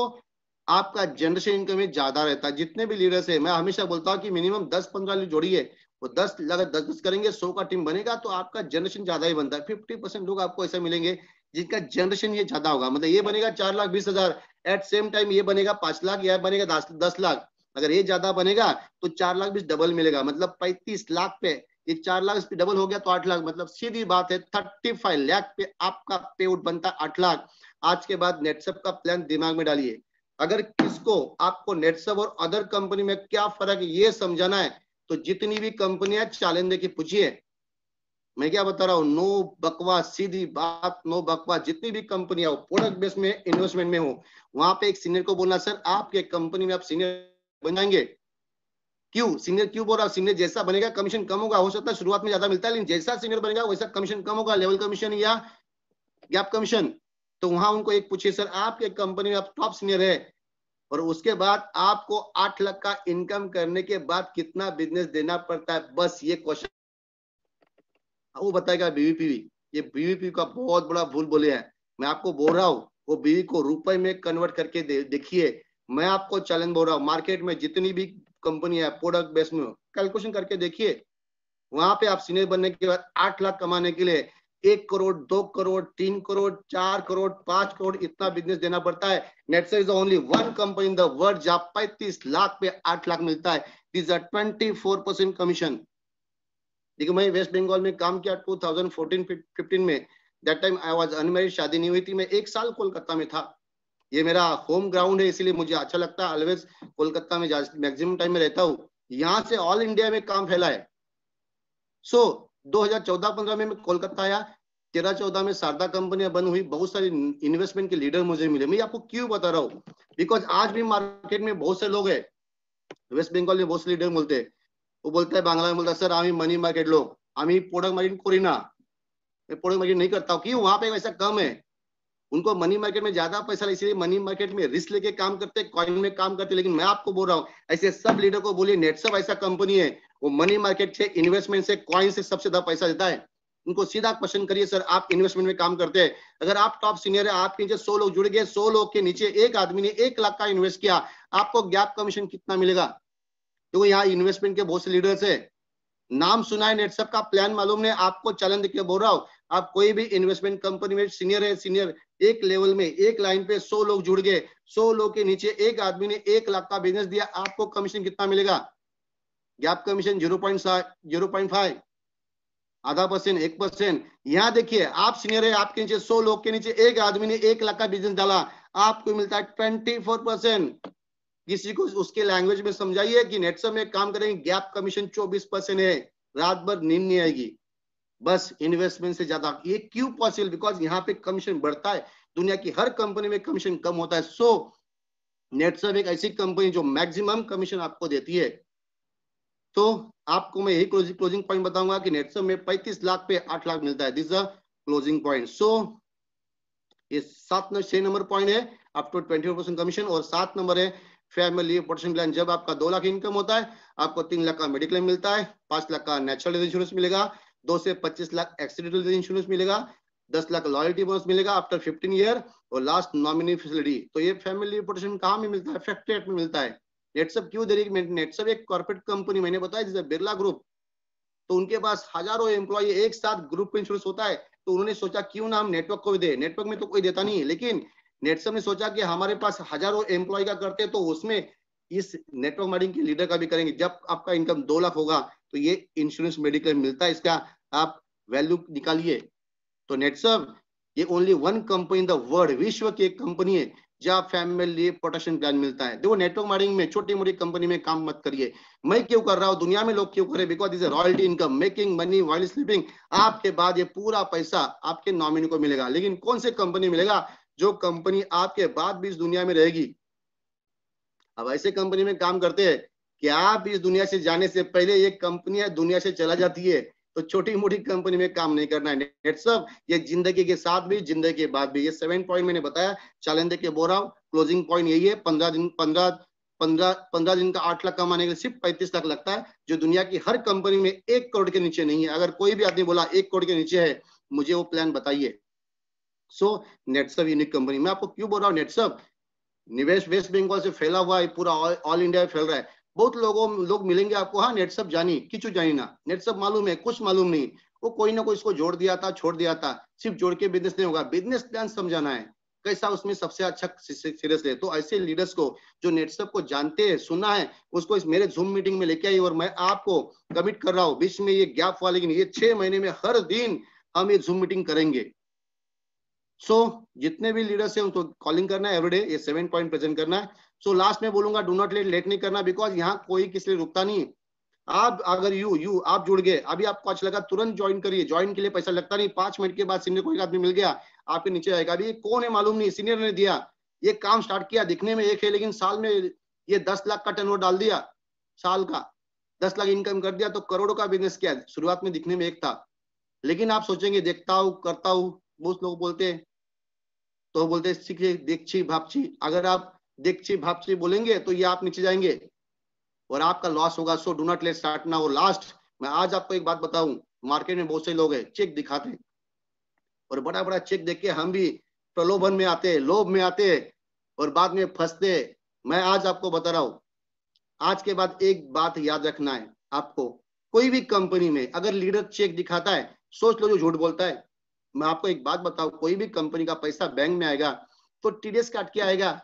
आपका जनरेशन इनकम ज्यादा रहता है जितने भी लीडर्स है मैं हमेशा बोलता हूँ कि मिनिमम दस पंद्रह जोड़ी है वो दस अगर दस दस करेंगे सौ का टीम बनेगा तो आपका जनरेशन ज्यादा ही बनता है फिफ्टी परसेंट लोग आपको ऐसे मिलेंगे जिनका जनरेशन ये ज्यादा होगा मतलब ये बनेगा चार लाख बीस हजार एट सेम टाइम ये बनेगा पांच लाख या बनेगा दस दस लाख अगर ये ज्यादा बनेगा तो चार लाख बीस डबल मिलेगा मतलब पैंतीस लाख पे ये चार लाख डबल हो गया तो आठ लाख मतलब सीधी बात है थर्टी फाइव लाख पे आपका पे आउट बनता है आठ लाख आज के बाद नेटसअप का प्लान दिमाग में डालिए अगर किसको आपको नेटसअप और अदर कंपनी में क्या फर्क ये समझाना है तो जितनी भी कंपनियां चैलेंज की पूछिए मैं क्या बता रहा हूँ नो बकवा सीधी बात नो बकवा जितनी भी कंपनियां हो प्रोडक्ट बेस में इन्वेस्टमेंट में हो वहां पे एक सीनियर को बोलना सर आपके कंपनी में आप सीनियर बन जाएंगे क्यों सीनियर क्यों बोल रहा सीनियर जैसा बनेगा कमीशन कम होगा हो सकता है शुरुआत में ज्यादा मिलता है लेकिन जैसा सीनियर बनेगा वैसा कमीशन कम होगा लेवल कमीशन या गैप कमीशन तो वहां उनको एक पूछिए सर आपके कंपनी में आप टॉप सीनियर है और उसके बाद आपको आठ लाख का इनकम करने के बाद कितना बिजनेस देना पड़ता है बस ये क्वेश्चन वो बताएगा बीवीपीवी ये बीवीपी का बहुत बड़ा भूल बोले है मैं आपको बोल रहा हूँ वो बीवी को रुपए में कन्वर्ट करके देखिए मैं आपको चैलेंज बोल रहा हूँ मार्केट में जितनी भी कंपनी है प्रोडक्ट बेस में कैलकुलेशन करके देखिए वहां पे आप सीनियर बनने के बाद आठ लाख कमाने के लिए एक करोड़ दो करोड़ तीन करोड़ चार करोड़ पांच करोड़ इतना बिजनेस देना पड़ता है Netsurf is only one company in the world जहां पैंतीस लाख पे आठ लाख मिलता है this are twenty four percent commission देखिए मैं वेस्ट बंगाल में काम किया टू थाउजेंड फोर्टीन फिफ्टीन में that time I was unmarried शादी नहीं हुई थी मैं एक साल कोलकाता में था ये मेरा होम ग्राउंड है इसीलिए मुझे अच्छा लगता है ऑलवेज कोलकाता में मैक्सिमम टाइम में रहता हूँ यहाँ से ऑल इंडिया में काम फैला है सो so, 2014-15 में मैं कोलकाता आया तेरह चौदह में शारदा कंपनियां बंद हुई बहुत सारी इन्वेस्टमेंट के लीडर मुझे मिले मैं आपको क्यों बता रहा हूँ बिकॉज आज भी मार्केट में बहुत से लोग है वेस्ट बंगाल में बहुत से लीडर बोलते हैं वो बोलता है बांग्ला में बोलता है सर आम्ही मनी मार्केट लोग आम्ही प्रोडक्ट मार्जिन कोरिना मैं प्रोडक्ट मार्जिन नहीं करता हूँ क्यों वहां पे वैसा कम है उनको मनी मार्केट में ज्यादा पैसा इसीलिए मनी मार्केट में रिस्क लेके काम करते कॉइन में काम करते लेकिन मैं आपको बोल रहा हूँ ऐसे सब लीडर को बोलिए नेटसअप ऐसा कंपनी है वो मनी मार्केट से इन्वेस्टमेंट से कॉइन से सबसे ज्यादा पैसा देता है उनको सीधा क्वेश्चन करिए सर आप इन्वेस्टमेंट में काम करते हैं अगर आप टॉप सीनियर है आपके नीचे सौ लोग जुड़ गए सौ लोग के नीचे एक आदमी ने एक लाख का इन्वेस्ट किया आपको गैप कमीशन कितना मिलेगा क्योंकि तो यहाँ इन्वेस्टमेंट के बहुत से लीडर्स है नाम सुना है नेटसअप का प्लान मालूम है आपको चैलेंज के बोल रहा हूँ आप कोई भी इन्वेस्टमेंट कंपनी में सीनियर है सीनियर एक लेवल में एक लाइन पे सौ लोग जुड़ गए सौ लोग के नीचे एक आदमी ने एक लाख का बिजनेस दिया आपको कमीशन कितना मिलेगा gap commission zero point zero point five आधा परसेंट एक परसेंट यहाँ देखिए आप सीनियर है आपके नीचे सौ लोग के नीचे एक आदमी ने एक लाख का बिजनेस डाला आपको मिलता है ट्वेंटी फोर परसेंट किसी को उसके लैंग्वेज में समझाइए कि नेटसम में काम करेंगे गैप कमीशन चौबीस परसेंट है रात भर नींद नहीं आएगी बस इन्वेस्टमेंट से ज्यादा ये क्यों पॉसिबल बिकॉज यहाँ पे कमीशन बढ़ता है दुनिया की हर कंपनी में कमीशन कम होता है सो so, नेटसम एक ऐसी कंपनी जो मैक्सिमम कमीशन आपको देती है तो आपको मैं यही क्लोजिंग पॉइंट बताऊंगा कि नेटसो में 35 लाख पे 8 लाख मिलता है दिस क्लोजिंग पॉइंट सो ये सात छह नंबर पॉइंट है up to twenty percent commission और सात नंबर है फैमिली प्रोटेक्शन प्लान जब आपका दो लाख इनकम होता है आपको तीन लाख का मेडिक्लेम मिलता है पांच लाख का नेचुरल इंश्योरेंस मिलेगा दो से पच्चीस लाख एक्सीडेंटल इंश्योरेंस मिलेगा दस लाख लॉयल्टी बोनस मिलेगा आफ्टर फिफ्टीन ईयर और लास्ट नॉमिनी फैसिलिटी तो ये फैमिली प्रोटेक्शन कहाँ में मिलता है एक्ट में मिलता है नेटसअप क्यों दे रही है नेटसअप एक कॉर्पोरेट कंपनी मैंने बताया जैसे बिरला ग्रुप तो उनके पास हजारों एम्प्लॉय एक साथ ग्रुप इंश्योरेंस होता है तो उन्होंने सोचा क्यों ना हम नेटवर्क को भी दे नेटवर्क में तो कोई देता नहीं है लेकिन नेटसअप ने सोचा कि हमारे पास हजारों एम्प्लॉय का करते तो उसमें इस नेटवर्क मार्डिंग के लीडर का भी करेंगे जब आपका इनकम दो लाख होगा तो ये इंश्योरेंस मेडिकल मिलता है इसका आप वैल्यू निकालिए तो नेटसअप ये only one company in the world विश्व की एक कंपनी है जहाँ फैमिली प्रोटेक्शन प्लान मिलता है देखो नेटवर्क मार्केटिंग में छोटी मोटी कंपनी में काम मत करिए मैं क्यों कर रहा हूँ दुनिया में लोग क्यों करे because is royalty income making money while sleeping आपके बाद ये पूरा पैसा आपके नॉमिनी को मिलेगा लेकिन कौन से कंपनी मिलेगा जो कंपनी आपके बाद भी इस दुनिया में रहेगी अब ऐसे कंपनी में काम करते हैं कि आप इस दुनिया से जाने से पहले एक कंपनी दुनिया से चला जाती है तो छोटी मोटी कंपनी में काम नहीं करना है नेटसअप ये जिंदगी के साथ भी जिंदगी के बाद भी ये सेवन पॉइंट मैंने बताया चैलेंज के बोल रहा हूँ क्लोजिंग पॉइंट यही है पंद्रह दिन पंद्रह पंद्रह पंद्रह दिन का आठ लाख कमाने के लिए सिर्फ पैंतीस लाख लगता है जो दुनिया की हर कंपनी में एक करोड़ के नीचे नहीं है अगर कोई भी आदमी बोला एक करोड़ के नीचे है मुझे वो प्लान बताइए सो नेटसअप यूनिक कंपनी मैं आपको क्यों बोल रहा हूँ नेटसअप निवेश वेस्ट बंगाल से फैला हुआ है पूरा ऑल इंडिया में फैल रहा है बहुत लोगों लोग मिलेंगे आपको हाँ नेट सब जानी किचू जानी ना नेट सब मालूम है कुछ मालूम नहीं वो कोई ना कोई इसको जोड़ दिया था छोड़ दिया था सिर्फ जोड़ के बिजनेस नहीं होगा बिजनेस प्लान समझाना है कैसा उसमें सबसे अच्छा सीरियस ले तो ऐसे लीडर्स को जो नेटसअप को जानते हैं सुना है उसको इस मेरे जूम मीटिंग में लेके आई और मैं आपको कमिट कर रहा हूँ बीच में ये गैप हुआ लेकिन ये छह महीने में हर दिन हम ये जूम मीटिंग करेंगे सो so, जितने भी लीडर्स है उनको कॉलिंग करना है एवरीडे ये सेवन पॉइंट प्रेजेंट करना है सो लास्ट में बोलूंगा डू नॉट लेट लेट नहीं करना बिकॉज यहाँ कोई किसी रुकता नहीं आप अगर यू यू आप जुड़ गए अभी आपको अच्छा लगा तुरंत ज्वाइन करिए ज्वाइन के लिए पैसा लगता नहीं पांच मिनट के बाद सीनियर कोई आदमी मिल गया आपके नीचे आएगा अभी कौन है मालूम नहीं सीनियर ने दिया ये काम स्टार्ट किया दिखने में एक है लेकिन साल में ये दस लाख का टर्न डाल दिया साल का दस लाख इनकम कर दिया तो करोड़ों का बिजनेस किया शुरुआत में दिखने में एक था लेकिन आप सोचेंगे देखता हूँ करता हूँ बहुत लोग बोलते हैं तो बोलते सीखे देखी भापची अगर आप देखिए भापची बोलेंगे तो ये आप नीचे जाएंगे और आपका लॉस होगा so do not late start ना और लास्ट मैं आज आपको एक बात बताऊं मार्केट में बहुत से लोग हैं चेक दिखाते हैं और बड़ा बड़ा चेक देख के हम भी प्रलोभन में आते हैं लोभ में आते हैं और बाद में फंसते मैं आज आपको बता रहा हूँ आज के बाद एक बात याद रखना है आपको कोई भी कंपनी में अगर लीडर चेक दिखाता है सोच लो जो झूठ बोलता है मैं आपको एक बात बताऊ कोई भी कंपनी का पैसा बैंक में आएगा तो टीडीएस काट के आएगा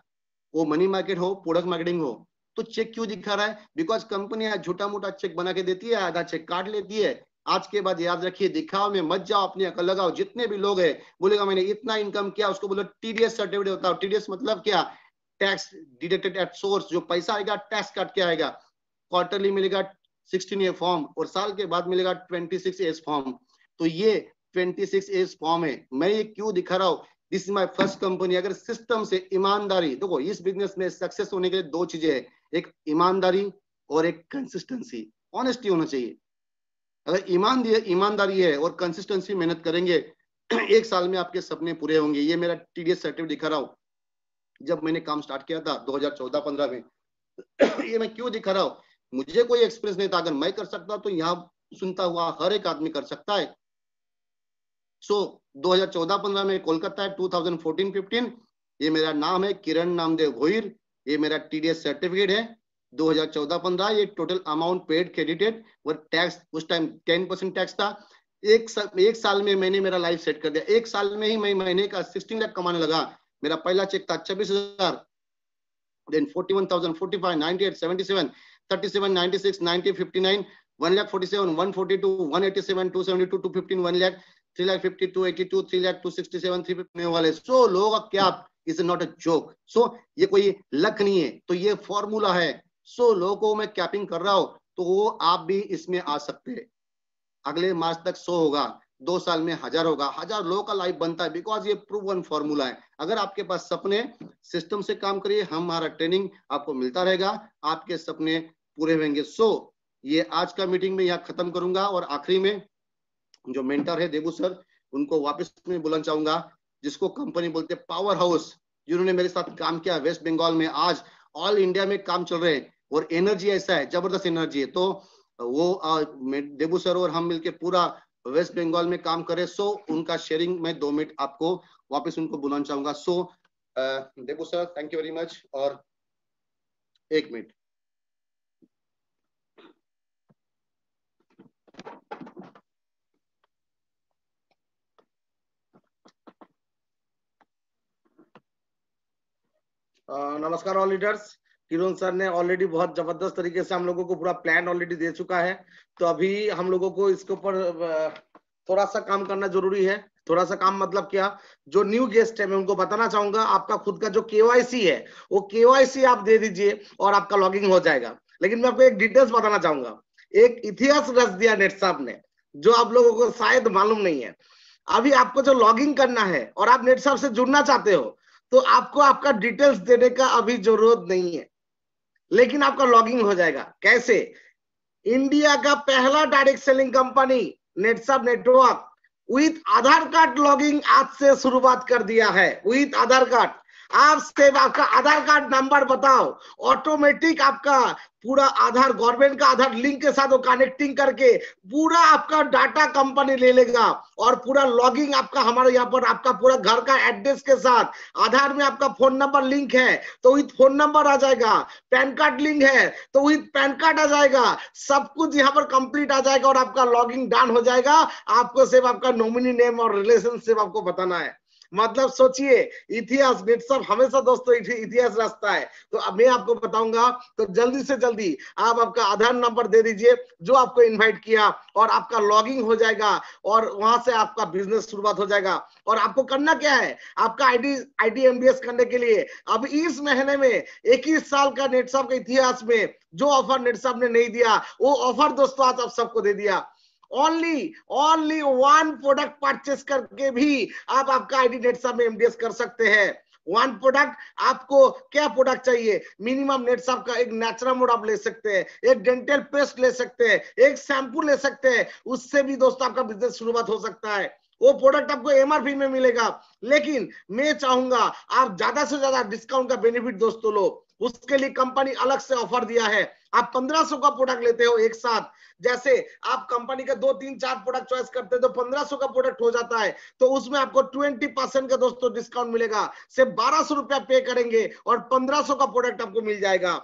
वो मनी मार्केट हो प्रोडक्ट मार्केटिंग हो तो चेक क्यों दिखा रहा है बिकॉज कंपनी छोटा मोटा चेक बना के देती है आधा चेक काट लेती है आज के बाद याद रखिए दिखाओ में मत जाओ अपनी अकल लगाओ जितने भी लोग है बोलेगा मैंने इतना इनकम किया उसको बोलो टीडीएस सर्टिफिकेट बताओ टीडीएस मतलब क्या टैक्स डिडक्टेड एट सोर्स जो पैसा आएगा टैक्स काट के आएगा क्वार्टरली मिलेगा सिक्सटीन ए फॉर्म और साल के बाद मिलेगा ट्वेंटी सिक्स एस फॉर्म तो ये ट्वेंटी सिक्स एस फॉर्म है मैं ये क्यों दिखा रहा हूँ this is my first company अगर सिस्टम से ईमानदारी देखो इस बिजनेस में सक्सेस होने के लिए दो चीजें हैं एक ईमानदारी और एक कंसिस्टेंसी ऑनेस्टी होना चाहिए अगर ईमान ईमानदारी है और कंसिस्टेंसी मेहनत करेंगे एक साल में आपके सपने पूरे होंगे ये मेरा टीडीएस सर्टिफिकेट दिखा रहा हूँ जब मैंने काम स्टार्ट किया था 2014-15 में ये मैं क्यों दिखा रहा हूँ मुझे कोई एक्सपीरियंस नहीं था अगर मैं कर सकता तो यहाँ सुनता हुआ हर एक आदमी कर सकता है सो so, 2014-15 में कोलकाता है 2014-15 ये मेरा नाम है किरण नामदेव घोईर ये मेरा टीडीएस सर्टिफिकेट है 2014-15 ये टोटल अमाउंट पेड क्रेडिटेड और टैक्स उस टाइम 10 परसेंट टैक्स था एक सा, एक साल में मैंने मेरा लाइफ सेट कर दिया एक साल में ही मैं महीने का 16 लाख कमाने लगा मेरा पहला चेक था छब्बीस हजार then one lakh forty seven one forty two one eighty seven two seventy two two fifteen one lakh three lakh fifty two eighty two three lakh two sixty seven three fifty वाले सो लोग क्या is not a joke so ये कोई luck नहीं है तो ये formula है सो so, लोगों में कैपिंग कर रहा हो तो वो आप भी इसमें आ सकते हैं अगले मार्च तक सो होगा दो साल में हजार होगा हजार लोगों का लाइफ बनता है बिकॉज ये प्रूव वन फॉर्मूला है अगर आपके पास सपने सिस्टम से काम करिए हमारा ट्रेनिंग आपको मिलता रहेगा आपके सपने पूरे होंगे सो so, ये आज का मीटिंग में यहाँ खत्म करूंगा और आखिरी में जो मेंटर है देबू सर उनको वापस में बुलाना चाहूंगा जिसको कंपनी बोलते पावर हाउस जिन्होंने मेरे साथ काम किया वेस्ट बंगाल में आज ऑल इंडिया में काम चल रहे हैं और एनर्जी ऐसा है जबरदस्त एनर्जी है तो वो देबू सर और हम मिलके पूरा वेस्ट बंगाल में काम करे सो उनका शेयरिंग में दो मिनट आपको वापस उनको बुलाना चाहूंगा so Debu sir thank you very much और एक मिनट नमस्कार ऑल लीडर्स किरण सर ने ऑलरेडी बहुत जबरदस्त तरीके से हम लोगों को पूरा प्लान ऑलरेडी दे चुका है तो अभी हम लोगों को इसके ऊपर थोड़ा सा काम करना जरूरी है थोड़ा सा काम मतलब क्या जो न्यू गेस्ट है मैं उनको बताना चाहूंगा आपका खुद का जो केवाईसी है वो केवाईसी आप दे दीजिए और आपका लॉगिंग हो जाएगा लेकिन मैं आपको एक डिटेल्स बताना चाहूंगा एक इतिहास रच दिया नेट साहब ने जो आप लोगों को शायद मालूम नहीं है अभी आपको जो लॉगिंग करना है और आप नेट साहब से जुड़ना चाहते हो तो आपको आपका डिटेल्स देने का अभी जरूरत नहीं है लेकिन आपका लॉगिंग हो जाएगा कैसे इंडिया का पहला direct selling company Netsurf network with Aadhaar card logging आज से शुरुआत कर दिया है विथ आधार कार्ड आप सिर्फ आपका आधार कार्ड नंबर बताओ ऑटोमेटिक आपका पूरा आधार गवर्नमेंट का आधार लिंक के साथ वो कनेक्टिंग करके पूरा आपका डाटा कंपनी ले लेगा और पूरा लॉगिंग आपका हमारे यहाँ पर आपका पूरा घर का एड्रेस के साथ आधार में आपका फोन नंबर लिंक है तो विथ फोन नंबर आ जाएगा पैन कार्ड लिंक है तो विथ पैन कार्ड आ जाएगा सब कुछ यहाँ पर कंप्लीट आ जाएगा और आपका लॉगिंग डन हो जाएगा आपको सिर्फ आपका नॉमिनी नेम और रिलेशनशिप आपको बताना है मतलब सोचिए इतिहास सब हमेशा दोस्तों इतिहास रास्ता है तो अब मैं आपको बताऊंगा तो जल्दी से जल्दी आप आपका आधार नंबर दे दीजिए जो आपको इनवाइट किया और आपका लॉगिंग हो जाएगा और वहां से आपका बिजनेस शुरुआत हो जाएगा और आपको करना क्या है आपका आईडी आईडी एमबीएस करने के लिए अब इस महीने में इक्कीस साल का नेटसॉप के इतिहास में जो ऑफर नेटसॉप ने नहीं दिया वो ऑफर दोस्तों आज आप सबको दे दिया only only one product purchase करके भी आप आपका आईडी सब में एमडीएस कर सकते हैं वन प्रोडक्ट आपको क्या प्रोडक्ट चाहिए मिनिमम नेट साफ का एक नेचुरल मोड आप ले सकते हैं एक डेंटल पेस्ट ले सकते हैं एक शैम्पू ले सकते हैं उससे भी दोस्तों आपका बिजनेस शुरुआत हो सकता है वो प्रोडक्ट आपको एमआरपी में मिलेगा लेकिन मैं चाहूंगा आप ज्यादा से ज्यादा डिस्काउंट का बेनिफिट दोस्तों लो उसके लिए कंपनी अलग से ऑफर दिया है आप 1500 का प्रोडक्ट लेते हो एक साथ जैसे आप कंपनी का दो तीन चार प्रोडक्ट चॉइस करते हो तो 1500 का प्रोडक्ट हो जाता है तो उसमें आपको 20 परसेंट का दोस्तों डिस्काउंट मिलेगा सिर्फ बारह सौ रुपया पे करेंगे और 1500 का प्रोडक्ट आपको मिल जाएगा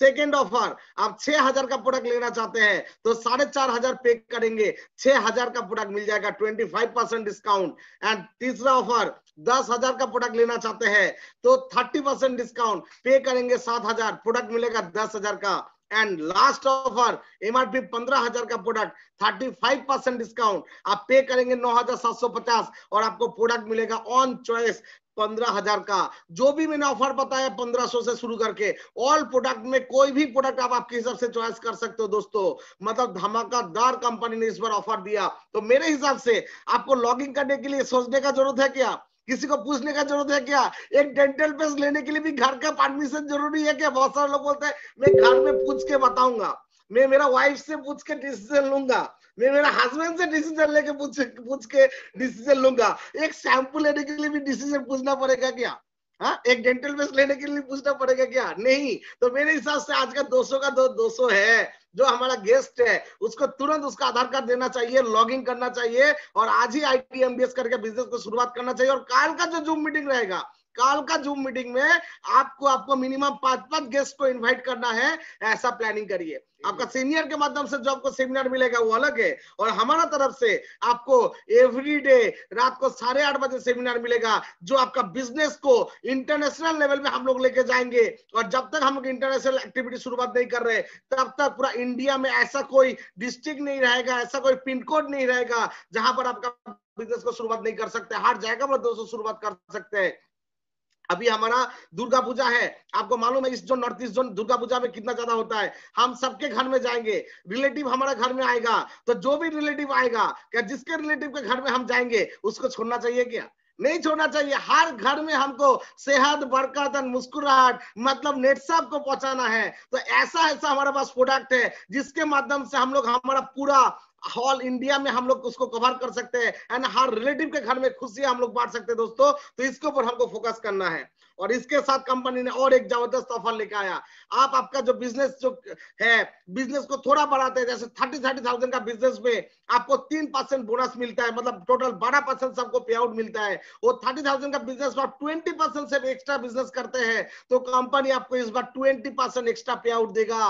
सेकेंड ऑफर आप छह हजार का प्रोडक्ट लेना चाहते हैं तो साढ़े चार हजार पे करेंगे छह हजार का प्रोडक्ट मिल जाएगा twenty five percent discount and तीसरा ऑफर दस हजार का प्रोडक्ट लेना चाहते हैं तो थर्टी परसेंट डिस्काउंट पे करेंगे सात हजार प्रोडक्ट मिलेगा दस हजार का एंड लास्ट ऑफर एमआरपी पंद्रह हजार का product thirty five percent discount आप पे करेंगे नौ हजार सात सौ पचास और आपको प्रोडक्ट मिलेगा ऑन चॉइस पंद्रह हजार का जो भी मैंने ऑफर बताया पंद्रह सौ से शुरू करके ऑल प्रोडक्ट में कोई भी प्रोडक्ट आप आपके हिसाब से चॉइस कर सकते हो दोस्तों मतलब धमाकादार कंपनी ने इस बार ऑफर दिया तो मेरे हिसाब से आपको इन करने के लिए सोचने का जरूरत है क्या किसी को पूछने का जरूरत है क्या एक डेंटल पेस्ट लेने के लिए भी घर का परमिशन जरूरी है क्या बहुत सारे लोग बोलते हैं मैं घर में पूछ के बताऊंगा मैं मेरा वाइफ से पूछ के डिसीजन लूंगा मैं मेरा हस्बैंड से डिसीजन लेके पूछ पूछ के डिसीजन लूंगा एक शैम्पू लेने के लिए भी डिसीजन पूछना पड़ेगा क्या हाँ एक डेंटल पेस्ट लेने के लिए पूछना पड़ेगा क्या नहीं तो मेरे हिसाब से आज का दो का दो दो है जो हमारा गेस्ट है उसको तुरंत उसका आधार कार्ड देना चाहिए लॉगिंग करना चाहिए और आज ही आई टी करके बिजनेस को शुरुआत करना चाहिए और काल का जो जूम मीटिंग रहेगा कल का जूम मीटिंग में आपको आपको मिनिमम पांच पांच गेस्ट को इनवाइट करना है ऐसा प्लानिंग करिए आपका सीनियर के माध्यम से जो आपको सेमिनार मिलेगा वो अलग है और हमारा तरफ से आपको एवरी डे रात को साढ़े आठ बजे सेमिनार मिलेगा जो आपका बिजनेस को इंटरनेशनल लेवल में हम लोग लेके जाएंगे और जब तक हम लोग इंटरनेशनल एक्टिविटी शुरुआत नहीं कर रहे तब तक पूरा इंडिया में ऐसा कोई डिस्ट्रिक्ट नहीं रहेगा ऐसा कोई पिन कोड नहीं रहेगा जहां पर आपका बिजनेस को शुरुआत नहीं कर सकते हर जगह पर दोस्तों शुरुआत कर सकते हैं अभी हमारा दुर्गा पूजा है आपको मालूम है इस zone north east zone Durga Puja में कितना ज्यादा होता है हम सबके घर में जाएंगे रिलेटिव हमारा घर में आएगा तो जो भी रिलेटिव आएगा क्या जिसके रिलेटिव के घर में हम जाएंगे उसको छोड़ना चाहिए क्या नहीं छोड़ना चाहिए हर घर में हमको सेहत बरकत और मुस्कुराहट मतलब नेट साहब को पहुंचाना है तो ऐसा ऐसा हमारे पास प्रोडक्ट है जिसके माध्यम से हम लोग हमारा पूरा ऑल इंडिया में हम लोग उसको कवर कर सकते हैं एंड हर रिलेटिव के घर में खुशी हम लोग बांट सकते हैं दोस्तों तो इसके ऊपर हमको फोकस करना है और इसके साथ कंपनी ने और एक जबरदस्त ऑफर लेकर आया आप आपका जो बिजनेस जो है बिजनेस को थोड़ा बढ़ाते हैं जैसे थर्टी थर्टी थाउजेंड का बिजनेस में आपको तीन परसेंट बोनस मिलता है मतलब टोटल बारह परसेंट सबको पे आउट मिलता है वो थर्टी थाउजेंड का बिजनेस में आप ट्वेंटी परसेंट से एक्स्ट्रा बिजनेस करते हैं तो कंपनी आपको इस बार twenty percent extra pay out देगा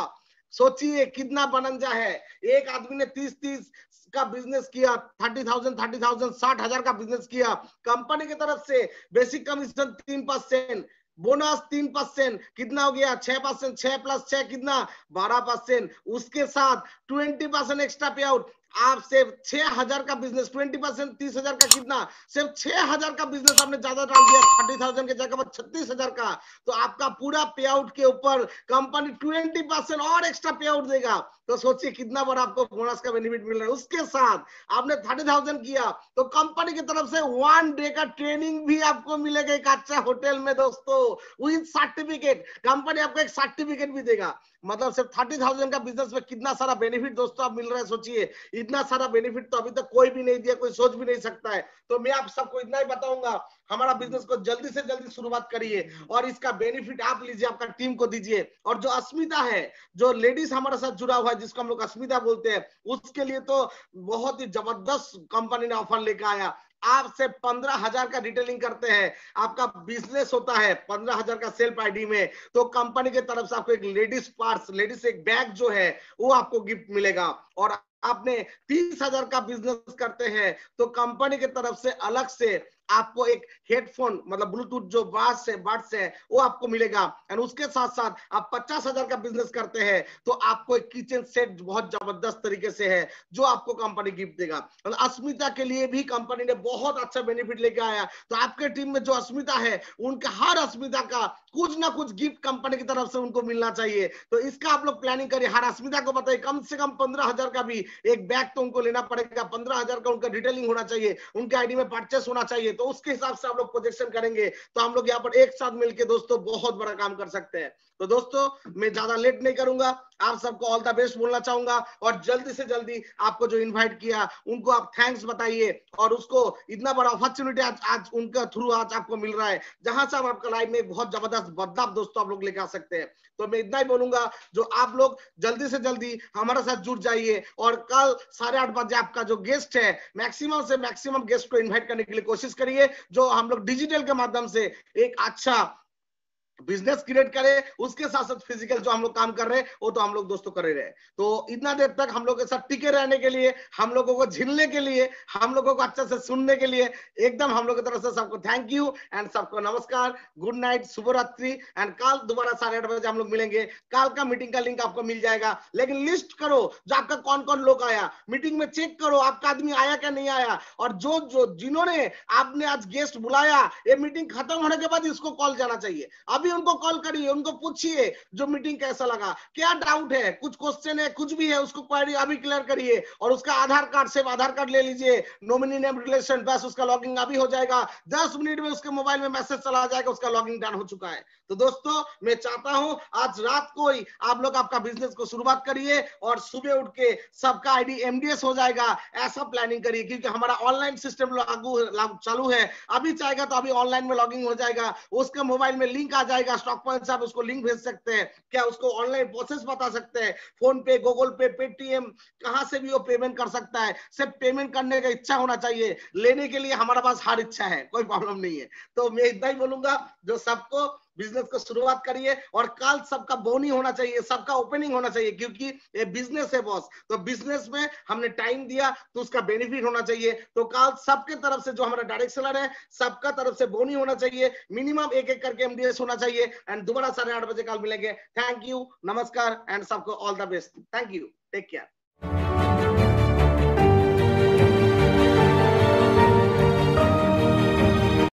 सोचिए कितना बनंजा है एक आदमी ने तीस तीस का बिजनेस किया थर्टी थाउजेंड थर्टी थाउजेंड साठ हजार का बिजनेस किया कंपनी की तरफ से बेसिक कमीशन तीन परसेंट बोनस तीन परसेंट कितना हो गया छह परसेंट छह प्लस छह कितना बारह परसेंट उसके साथ twenty percent extra pay out आप सिर्फ छह हजार का बिजनेस ट्वेंटी परसेंट तीस हजार का कितना सिर्फ छह हजार का बिजनेस आपने ज्यादा डाल दिया थर्टी थाउजेंड के जगह पर छत्तीस हजार का तो आपका पूरा पे आउट के ऊपर कंपनी ट्वेंटी परसेंट और एक्स्ट्रा पे आउट देगा तो सोचिए कितना बड़ा आपको बोनस का बेनिफिट मिल रहा है उसके साथ आपने थर्टी थाउजेंड किया तो कंपनी की तरफ से वन डे का ट्रेनिंग भी आपको मिलेगा एक अच्छा होटल में दोस्तों विद सर्टिफिकेट कंपनी आपको एक सर्टिफिकेट भी देगा मतलब सिर्फ थर्टी थाउजेंड का बिजनेस में कितना सारा बेनिफिट दोस्तों आप मिल रहा है सोचिए इतना सारा बेनिफिट तो अभी तक कोई भी नहीं दिया कोई सोच भी नहीं सकता है तो मैं आप सबको इतना ही बताऊंगा हमारा बिजनेस को जल्दी से जल्दी शुरुआत करिए और इसका बेनिफिट आप लीजिए आपका टीम को दीजिए और जो अस्मिता है जो लेडीज हमारे साथ जुड़ा हुआ है जिसको हम लोग अस्मिता बोलते हैं उसके लिए तो बहुत ही जबरदस्त कंपनी ने ऑफर लेकर आया आपसे पंद्रह हजार का डिटेलिंग करते हैं आपका बिजनेस होता है पंद्रह हजार का सेल्फ आईडी में तो कंपनी की तरफ से आपको एक लेडीज पार्स लेडीज एक बैग जो है वो आपको गिफ्ट मिलेगा और आपने तीस हजार का बिजनेस करते हैं तो कंपनी की तरफ से अलग से आपको एक हेडफोन मतलब ब्लूटूथ जो बास है बड्स है वो आपको मिलेगा एंड उसके साथ साथ आप पचास हजार का बिजनेस करते हैं तो आपको एक किचन सेट बहुत जबरदस्त तरीके से है जो आपको कंपनी गिफ्ट देगा मतलब अस्मिता के लिए भी कंपनी ने बहुत अच्छा बेनिफिट लेके आया तो आपके टीम में जो अस्मिता है उनके हर अस्मिता का कुछ ना कुछ गिफ्ट कंपनी की तरफ से उनको मिलना चाहिए तो इसका आप लोग प्लानिंग करिए हर अस्मिता को बताइए कम से कम पंद्रह का भी एक बैग तो उनको लेना पड़ेगा पंद्रह का उनका डिटेलिंग होना चाहिए उनके आईडी में परचेस होना चाहिए तो उसके हिसाब से आप लोग प्रोजेक्शन करेंगे तो हम लोग यहाँ पर एक साथ मिलकर दोस्तों बहुत बड़ा काम कर सकते हैं तो दोस्तों मैं ज्यादा लेट नहीं करूंगा आप सबको ऑल द बेस्ट बोलना चाहूंगा और जल्दी से जल्दी आपको जो इनवाइट किया उनको आप थैंक्स बताइए और उसको इतना बड़ा अपॉर्चुनिटी आज आज उनका थ्रू आज आपको मिल रहा है जहां से आप आपका लाइफ में बहुत जबरदस्त बदलाव दोस्तों आप लोग लेके आ सकते हैं तो मैं इतना ही बोलूंगा जो आप लोग जल्दी से जल्दी हमारे साथ जुड़ जाइए और कल साढ़े आठ बजे आपका जो गेस्ट है मैक्सिमम से मैक्सिमम गेस्ट को इन्वाइट करने के लिए कोशिश करिए करिए जो हम लोग डिजिटल के माध्यम से एक अच्छा बिजनेस क्रिएट करे उसके साथ साथ फिजिकल जो हम लोग काम कर रहे हैं वो तो हम लोग दोस्तों कर ही रहे तो इतना देर तक हम लोग के साथ टिके रहने के लिए हम लोगों को झिलने के लिए हम लोगों को अच्छे से सुनने के लिए एकदम हम लोग की तरफ से सबको थैंक यू एंड सबको नमस्कार गुड नाइट शुभ रात्रि एंड कल दोबारा साढ़े आठ बजे हम लोग मिलेंगे कल का मीटिंग का लिंक आपको मिल जाएगा लेकिन लिस्ट करो जो आपका कौन कौन लोग आया मीटिंग में चेक करो आपका आदमी आया क्या नहीं आया और जो जो जिन्होंने आपने आज गेस्ट बुलाया ये मीटिंग खत्म होने के बाद इसको कॉल जाना चाहिए अभी भी उनको कॉल करिए उनको पूछिए जो मीटिंग कैसा लगा क्या डाउट है कुछ क्वेश्चन है कुछ भी है उसको क्वारी अभी क्लियर करिए और उसका आधार कार्ड से आधार कार्ड ले लीजिए नोमिनी नेम रिलेशन बस उसका लॉगिंग अभी हो जाएगा दस मिनट में उसके मोबाइल में मैसेज चला जाएगा उसका लॉगिंग डन हो चुका है तो दोस्तों मैं चाहता हूं आज रात को ही आप लोग आपका बिजनेस को शुरुआत करिए और सुबह उठ के सबका आईडी एमडीएस हो जाएगा ऐसा प्लानिंग करिए क्योंकि हमारा ऑनलाइन सिस्टम लागू चालू है अभी चाहेगा तो अभी ऑनलाइन में लॉगिंग हो जाएगा उसके मोबाइल में लिंक आ जाएगा आएगा से आप उसको लिंक भेज सकते हैं क्या उसको ऑनलाइन प्रोसेस बता सकते हैं फोन पे गूगल पे पेटीएम कहाँ से भी वो पेमेंट कर सकता है सिर्फ पेमेंट करने का इच्छा होना चाहिए लेने के लिए हमारे पास हर इच्छा है कोई प्रॉब्लम नहीं है तो मैं इतना ही बोलूंगा जो सबको बिजनेस को शुरुआत करिए और कल सबका बोनी होना चाहिए सबका ओपनिंग होना चाहिए क्योंकि ये बिजनेस है बॉस तो बिजनेस में हमने टाइम दिया तो उसका बेनिफिट होना चाहिए तो कल सबके तरफ से जो हमारा डायरेक्ट सेलर है सबका तरफ से बोनी होना चाहिए मिनिमम एक एक करके एमडीएस होना चाहिए एंड दोबारा साढ़े बजे कल मिलेंगे थैंक यू नमस्कार एंड सबको all the best thank you take care